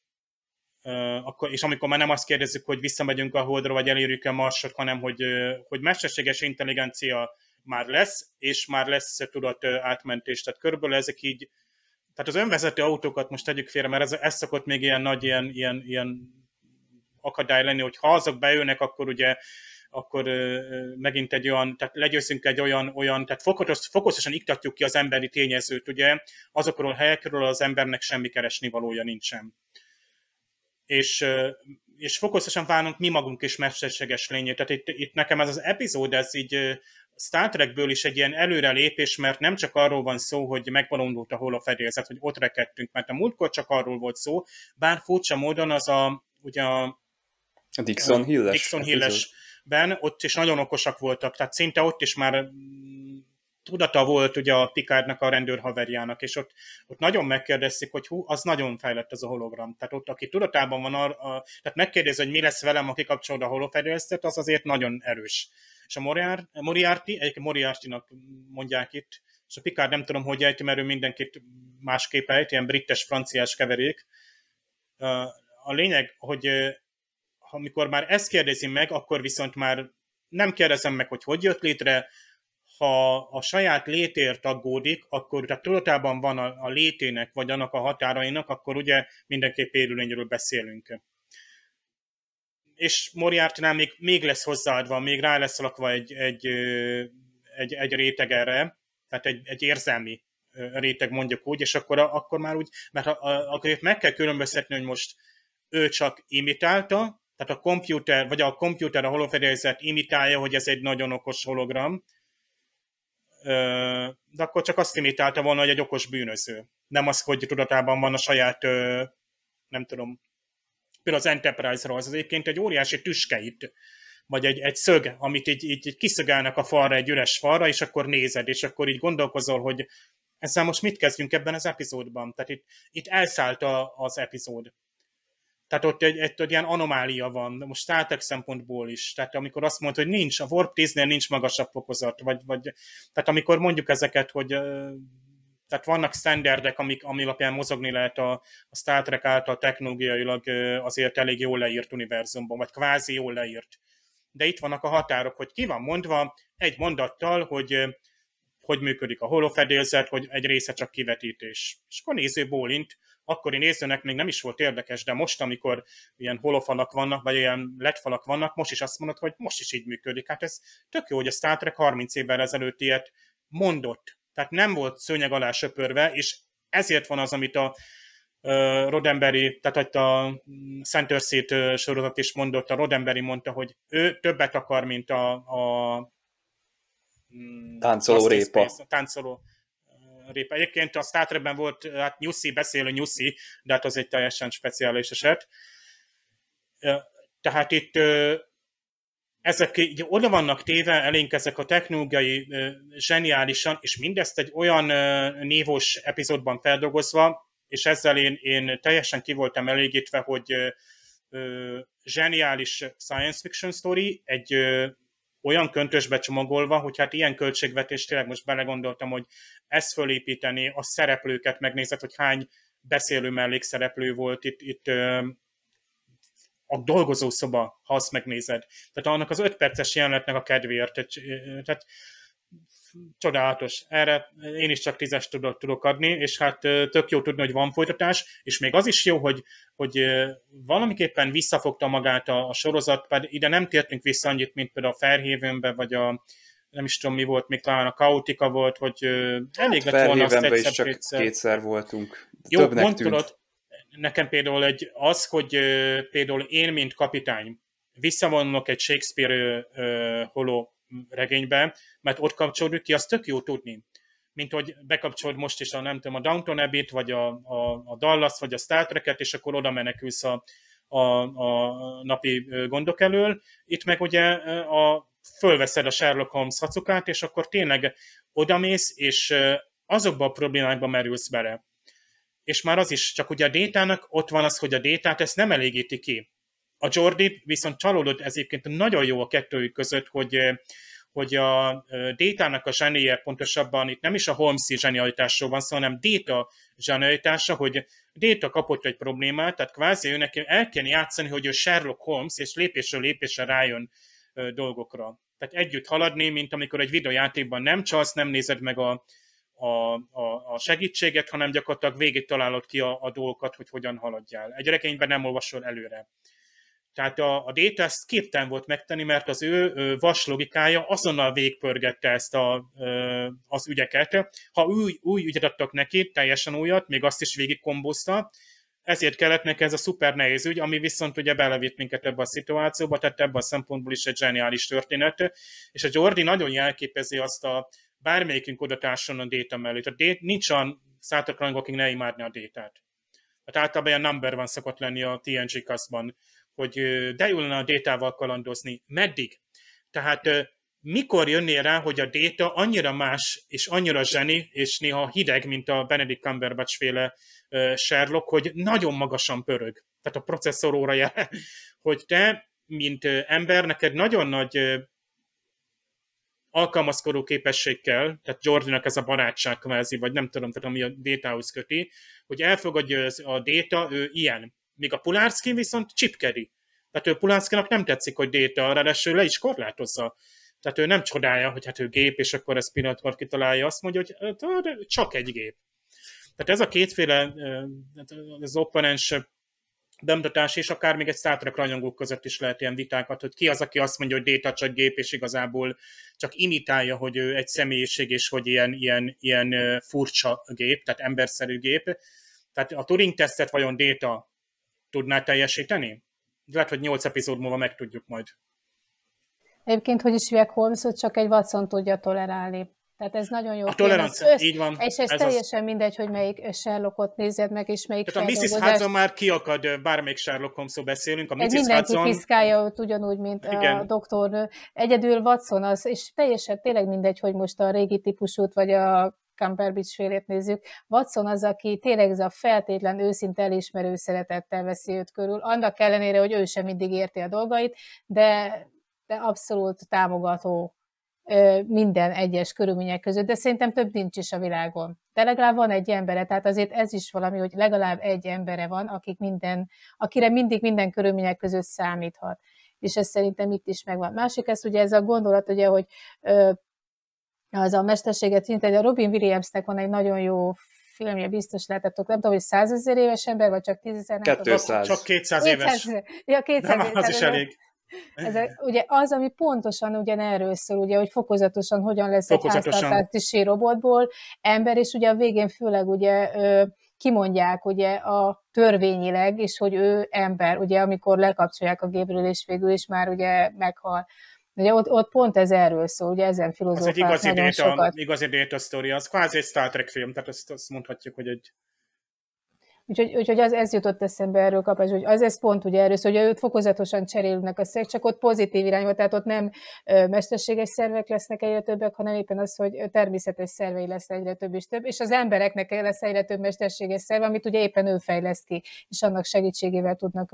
akkor, és amikor már nem azt kérdezzük, hogy visszamegyünk a Holdra, vagy elérjük a Marsot, hanem hogy, hogy mesterséges intelligencia már lesz, és már lesz tudat átmentés. Tehát körülbelül ezek így, tehát az önvezető autókat most tegyük félre, mert ez, ez szokott még ilyen nagy ilyen, ilyen, ilyen akadály lenni, hogy ha azok bejönnek, akkor ugye akkor megint egy olyan, tehát legyőzünk egy olyan, olyan tehát fokoz, fokozatosan iktatjuk ki az emberi tényezőt, ugye azokról a helyekről az embernek semmi keresni valója nincsen és, és fokozatosan válunk mi magunk is mesterséges lényé. Tehát itt, itt nekem ez az epizód, ez így Star Trekből is egy ilyen előrelépés, mert nem csak arról van szó, hogy megbolondult a holofedélzet, hogy ott rekedtünk, mert a múltkor csak arról volt szó, bár furcsa módon az a, ugye a, a Dixon Hilles. Dixon Hilles. Ott is nagyon okosak voltak, tehát szinte ott is már tudata volt ugye a Picardnak, a haverjának, és ott, ott nagyon megkérdezték, hogy hú, az nagyon fejlett az a hologram. Tehát ott, aki tudatában van, a, a, tehát megkérdez, hogy mi lesz velem, aki kapcsolód a holofedélztet, az azért nagyon erős. És a Moriarty, egyébként Moriarty-nak mondják itt, és a Picard nem tudom, hogy ejti, mert ő mindenkit másképp ejt, ilyen brites-franciás keverék. A lényeg, hogy amikor már ezt kérdezi meg, akkor viszont már nem kérdezem meg, hogy hogy jött létre, ha a saját létért aggódik, akkor tehát tudatában van a, a létének, vagy annak a határainak, akkor ugye mindenképp érülényről beszélünk. És Moriartynál még, még lesz hozzáadva, még rá lesz lakva egy, egy, egy, egy réteg erre, tehát egy, egy érzelmi réteg mondjuk úgy, és akkor, akkor már úgy, mert a, a, akkor itt meg kell különböztetni, hogy most ő csak imitálta, tehát a komputer, vagy a komputer a holofedélzet imitálja, hogy ez egy nagyon okos hologram, de akkor csak azt imitálta volna, hogy egy okos bűnöző. Nem az, hogy tudatában van a saját, nem tudom, például az Enterprise-ról, az egyébként egy óriási tüskeit, vagy egy, egy szög, amit így, így, így kiszögálnak a falra, egy üres falra, és akkor nézed, és akkor így gondolkozol, hogy ezzel most mit kezdjünk ebben az epizódban. Tehát itt, itt elszállt a, az epizód. Tehát ott egy, egy, egy ilyen anomália van, most Star szempontból is. Tehát amikor azt mondod, hogy nincs, a Warp 10-nél nincs magasabb fokozat, vagy, vagy tehát amikor mondjuk ezeket, hogy tehát vannak standardek, amik, ami alapján mozogni lehet a, a Star Trek által technológiailag azért elég jól leírt univerzumban, vagy kvázi jól leírt. De itt vannak a határok, hogy ki van mondva egy mondattal, hogy hogy működik a holofedélzet, hogy egy része csak kivetítés. És akkor néző bólint, akkori nézőnek még nem is volt érdekes, de most, amikor ilyen holofalak vannak, vagy ilyen letfalak vannak, most is azt mondod, hogy most is így működik. Hát ez tök jó, hogy a Star Trek 30 évvel ezelőtt ilyet mondott. Tehát nem volt szőnyeg alá söpörve, és ezért van az, amit a Rodemberi, tehát a Center mm, Seat sorozat is mondott, a Rodemberi mondta, hogy ő többet akar, mint a, a mm, táncoló répa. Space, a táncoló répa. Egyébként a Star Trekben volt, hát nyuszi, beszélő nyuszi, de hát az egy teljesen speciális eset. Tehát itt ezek így oda vannak téve elénk ezek a technológiai zseniálisan, és mindezt egy olyan névos epizódban feldolgozva, és ezzel én, én teljesen kivoltam elégítve, hogy zseniális science fiction story, egy olyan köntösbe csomagolva, hogy hát ilyen költségvetés, tényleg most belegondoltam, hogy ezt fölépíteni, a szereplőket megnézed, hogy hány beszélő mellékszereplő volt itt, itt a dolgozószoba, ha azt megnézed. Tehát annak az ötperces jelenetnek a kedvéért. Tehát csodálatos. Erre én is csak tízes tudok, tudok adni, és hát tök jó tudni, hogy van folytatás, és még az is jó, hogy, hogy valamiképpen visszafogta magát a, a sorozat, pedig ide nem tértünk vissza annyit, mint például a Ferhévőnbe, vagy a nem is tudom mi volt, még talán a Kaotika volt, hogy hát elég hát, lett volna azt egyszer, is csak kétszer. kétszer voltunk. Jó, Többnek mondtad, tűnt. nekem például egy, az, hogy például én, mint kapitány, visszavonulok egy Shakespeare holó regénybe, mert ott kapcsolódik ki, azt tök jó tudni. Mint hogy bekapcsolod most is a, nem tudom, a Downton abbey vagy a, a, a Dallas, vagy a Star Trek-et, és akkor oda menekülsz a, a, a napi gondok elől. Itt meg ugye a, fölveszed a Sherlock Holmes hacukát, és akkor tényleg odamész, és azokba a problémákba merülsz bele. És már az is, csak ugye a détának ott van az, hogy a détát ezt nem elégíti ki. A Jordi viszont csalódott ez egyébként nagyon jó a kettőjük között, hogy eh, hogy a eh, détának a zsenéje pontosabban itt nem is a Holmesi zsenialitásról van szó, hanem déta zsenialitása, hogy déta kapott egy problémát, tehát kvázi ő neki el kell játszani, hogy ő Sherlock Holmes, és lépésről lépésre rájön eh, dolgokra. Tehát együtt haladni, mint amikor egy videojátékban nem csalsz, nem nézed meg a, a, a, a segítséget, hanem gyakorlatilag végig találod ki a, a dolgokat, hogy hogyan haladjál. Egy regényben nem olvasol előre. Tehát a, a Data ezt képtelen volt megtenni, mert az ő vas logikája azonnal végpörgette ezt a, az ügyeket. Ha új, új ügyet adtak neki, teljesen újat, még azt is végig végigkombozta, ezért kellett neki ez a szuper nehéz ügy, ami viszont ugye belevitt minket ebbe a szituációba, tehát ebbe a szempontból is egy zseniális történet, és a Jordi nagyon jelképezi azt a bármelyikünk odatárson a Data mellé. Tehát dét, nincs olyan szátok akik ne imádni a Data-t. Hát általában ilyen number van szokott lenni a TNG kaszban hogy de jó lenne a détával kalandozni. Meddig? Tehát mikor jönnél rá, hogy a déta annyira más, és annyira zseni, és néha hideg, mint a Benedict Cumberbatch féle Sherlock, hogy nagyon magasan pörög. Tehát a processzor óraja, hogy te, mint ember, neked nagyon nagy alkalmazkodó képességgel, tehát Jordynak ez a barátság kvázi, vagy nem tudom, tehát ami a détához köti, hogy elfogadja a déta, ő ilyen míg a Pulárszkin viszont csipkeri. Tehát ő Pulánszkinak nem tetszik, hogy Déta, ráadásul le is korlátozza. Tehát ő nem csodálja, hogy hát ő gép, és akkor ez pillanatban kitalálja, azt mondja, hogy hát, hát, csak egy gép. Tehát ez a kétféle hát, az opponens bemutatás, és akár még egy szátrak Trek rajongók között is lehet ilyen vitákat, hogy ki az, aki azt mondja, hogy Déta csak gép, és igazából csak imitálja, hogy ő egy személyiség, és hogy ilyen, ilyen, ilyen furcsa gép, tehát emberszerű gép. Tehát a Turing tesztet vajon Déta tudná teljesíteni? Lehet, hogy nyolc epizód múlva megtudjuk majd. Egyébként, hogy is hívják holmes csak egy Watson tudja tolerálni. Tehát ez nagyon jó. A tolerancia, így van. És ez, ez teljesen az... mindegy, hogy melyik Sherlockot nézed meg, és melyik Tehát a Mrs. Hudson már kiakad, bármelyik Sherlock holmes beszélünk. A Mrs. Mindenki Hudson... piszkálja őt ugyanúgy, mint Igen. a doktornő. Egyedül Watson az, és teljesen tényleg mindegy, hogy most a régi típusút, vagy a Cumberbatch félét nézzük, Watson az, aki tényleg ez a feltétlen őszinte elismerő szeretettel veszi őt körül, annak ellenére, hogy ő sem mindig érti a dolgait, de, de abszolút támogató minden egyes körülmények között, de szerintem több nincs is a világon. De legalább van egy embere, tehát azért ez is valami, hogy legalább egy embere van, akik minden, akire mindig minden körülmények között számíthat. És ez szerintem itt is megvan. Másik ez ugye ez a gondolat, ugye, hogy az a mesterséget szinte, de a Robin Williamsnek van egy nagyon jó filmje, biztos lehetettek, nem tudom, hogy 100 ezer éves ember, vagy csak tízezer, nem 200. Csak 200 éves. 200, ja, 200 nem, éves. az is elég. Ez a, ugye az, ami pontosan ugyan erről szól, ugye, hogy fokozatosan hogyan lesz fokozatosan. egy háztartási robotból ember, és ugye a végén főleg ugye ö, kimondják ugye a törvényileg, és hogy ő ember, ugye amikor lekapcsolják a gépről, és végül is már ugye meghal. Ugye ott, ott pont ez erről szól, ugye ezen filozófálnak Ez egy igazi nagyon data, sokat. igazi data story, az kvázi egy Star Trek film, tehát azt, azt mondhatjuk, hogy egy Úgyhogy, úgyhogy az, ez jutott eszembe erről kapcsolatban, hogy az ez pont ugye erről, hogy őt fokozatosan cserélnek a szervek, csak ott pozitív irányba, tehát ott nem mesterséges szervek lesznek egyre többek, hanem éppen az, hogy természetes szervei lesz egyre több és több, és az embereknek lesz egyre több mesterséges szerve, amit ugye éppen ő fejleszt ki, és annak segítségével tudnak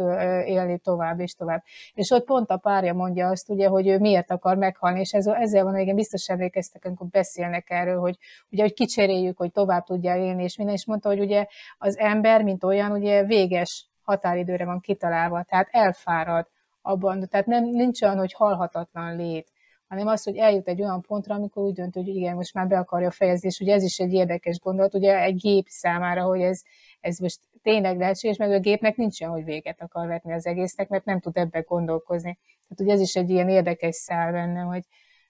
élni tovább és tovább. És ott pont a párja mondja azt, ugye, hogy ő miért akar meghalni, és ez, ezzel van, igen, biztos emlékeztek, amikor beszélnek erről, hogy ugye, hogy kicseréljük, hogy tovább tudja élni, és minden, és mondta, hogy ugye az ember mint olyan ugye véges határidőre van kitalálva, tehát elfárad abban, tehát nem, nincs olyan, hogy halhatatlan lét, hanem az, hogy eljut egy olyan pontra, amikor úgy dönt, hogy igen, most már be akarja fejezni, és ugye ez is egy érdekes gondolat, ugye egy gép számára, hogy ez, ez most tényleg lehetséges, mert a gépnek nincs olyan, hogy véget akar vetni az egésznek, mert nem tud ebbe gondolkozni. Tehát ugye ez is egy ilyen érdekes szál benne, hogy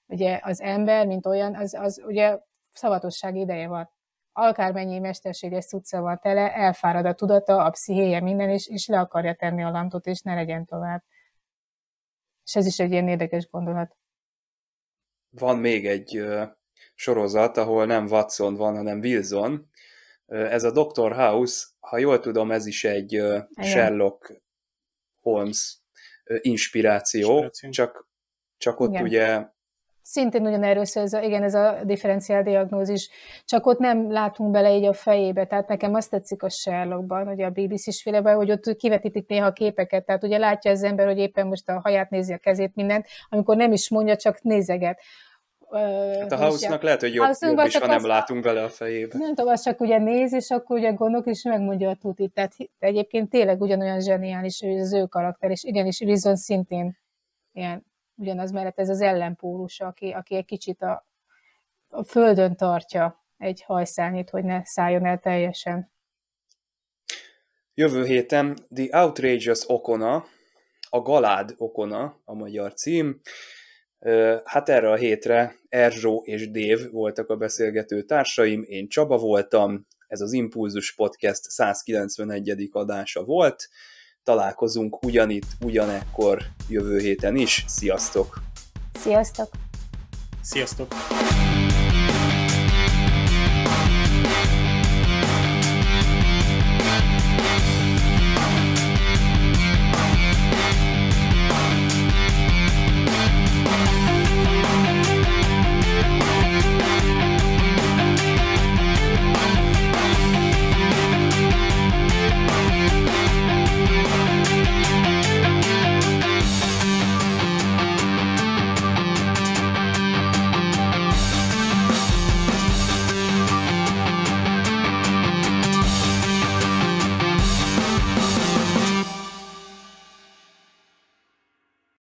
ugye az ember, mint olyan, az, az ugye szavatosság ideje van akármennyi mesterséges cucca van tele, elfárad a tudata, a pszichéje, minden, és, és le akarja tenni a lantot, és ne legyen tovább. És ez is egy ilyen érdekes gondolat. Van még egy sorozat, ahol nem Watson van, hanem Wilson. Ez a Dr. House, ha jól tudom, ez is egy Sherlock Holmes inspiráció, inspiráció. csak, csak ott Igen. ugye szintén ugyanerről szól, ez a, igen, ez a differenciál diagnózis, csak ott nem látunk bele így a fejébe. Tehát nekem azt tetszik a Sherlockban, ugye a bbc is hogy ott kivetítik néha képeket, tehát ugye látja az ember, hogy éppen most a haját nézi, a kezét, mindent, amikor nem is mondja, csak nézeget. Hát a house lehet, hogy jobb, jobb is, ha nem az... látunk bele a fejébe. Nem tudom, az csak ugye néz, és akkor ugye gondok, és megmondja a tutit. Tehát egyébként tényleg ugyanolyan zseniális, hogy az ő karakter, és igenis viszont szintén ilyen ugyanaz mellett ez az ellenpólus, aki, aki egy kicsit a, a földön tartja egy hajszálnyit, hogy ne szálljon el teljesen. Jövő héten The Outrageous Okona, a Galád Okona a magyar cím. Hát erre a hétre Erzsó és Dév voltak a beszélgető társaim, én Csaba voltam, ez az Impulzus Podcast 191. adása volt találkozunk ugyanitt, ugyanekkor jövő héten is. Sziasztok! Sziasztok! Sziasztok!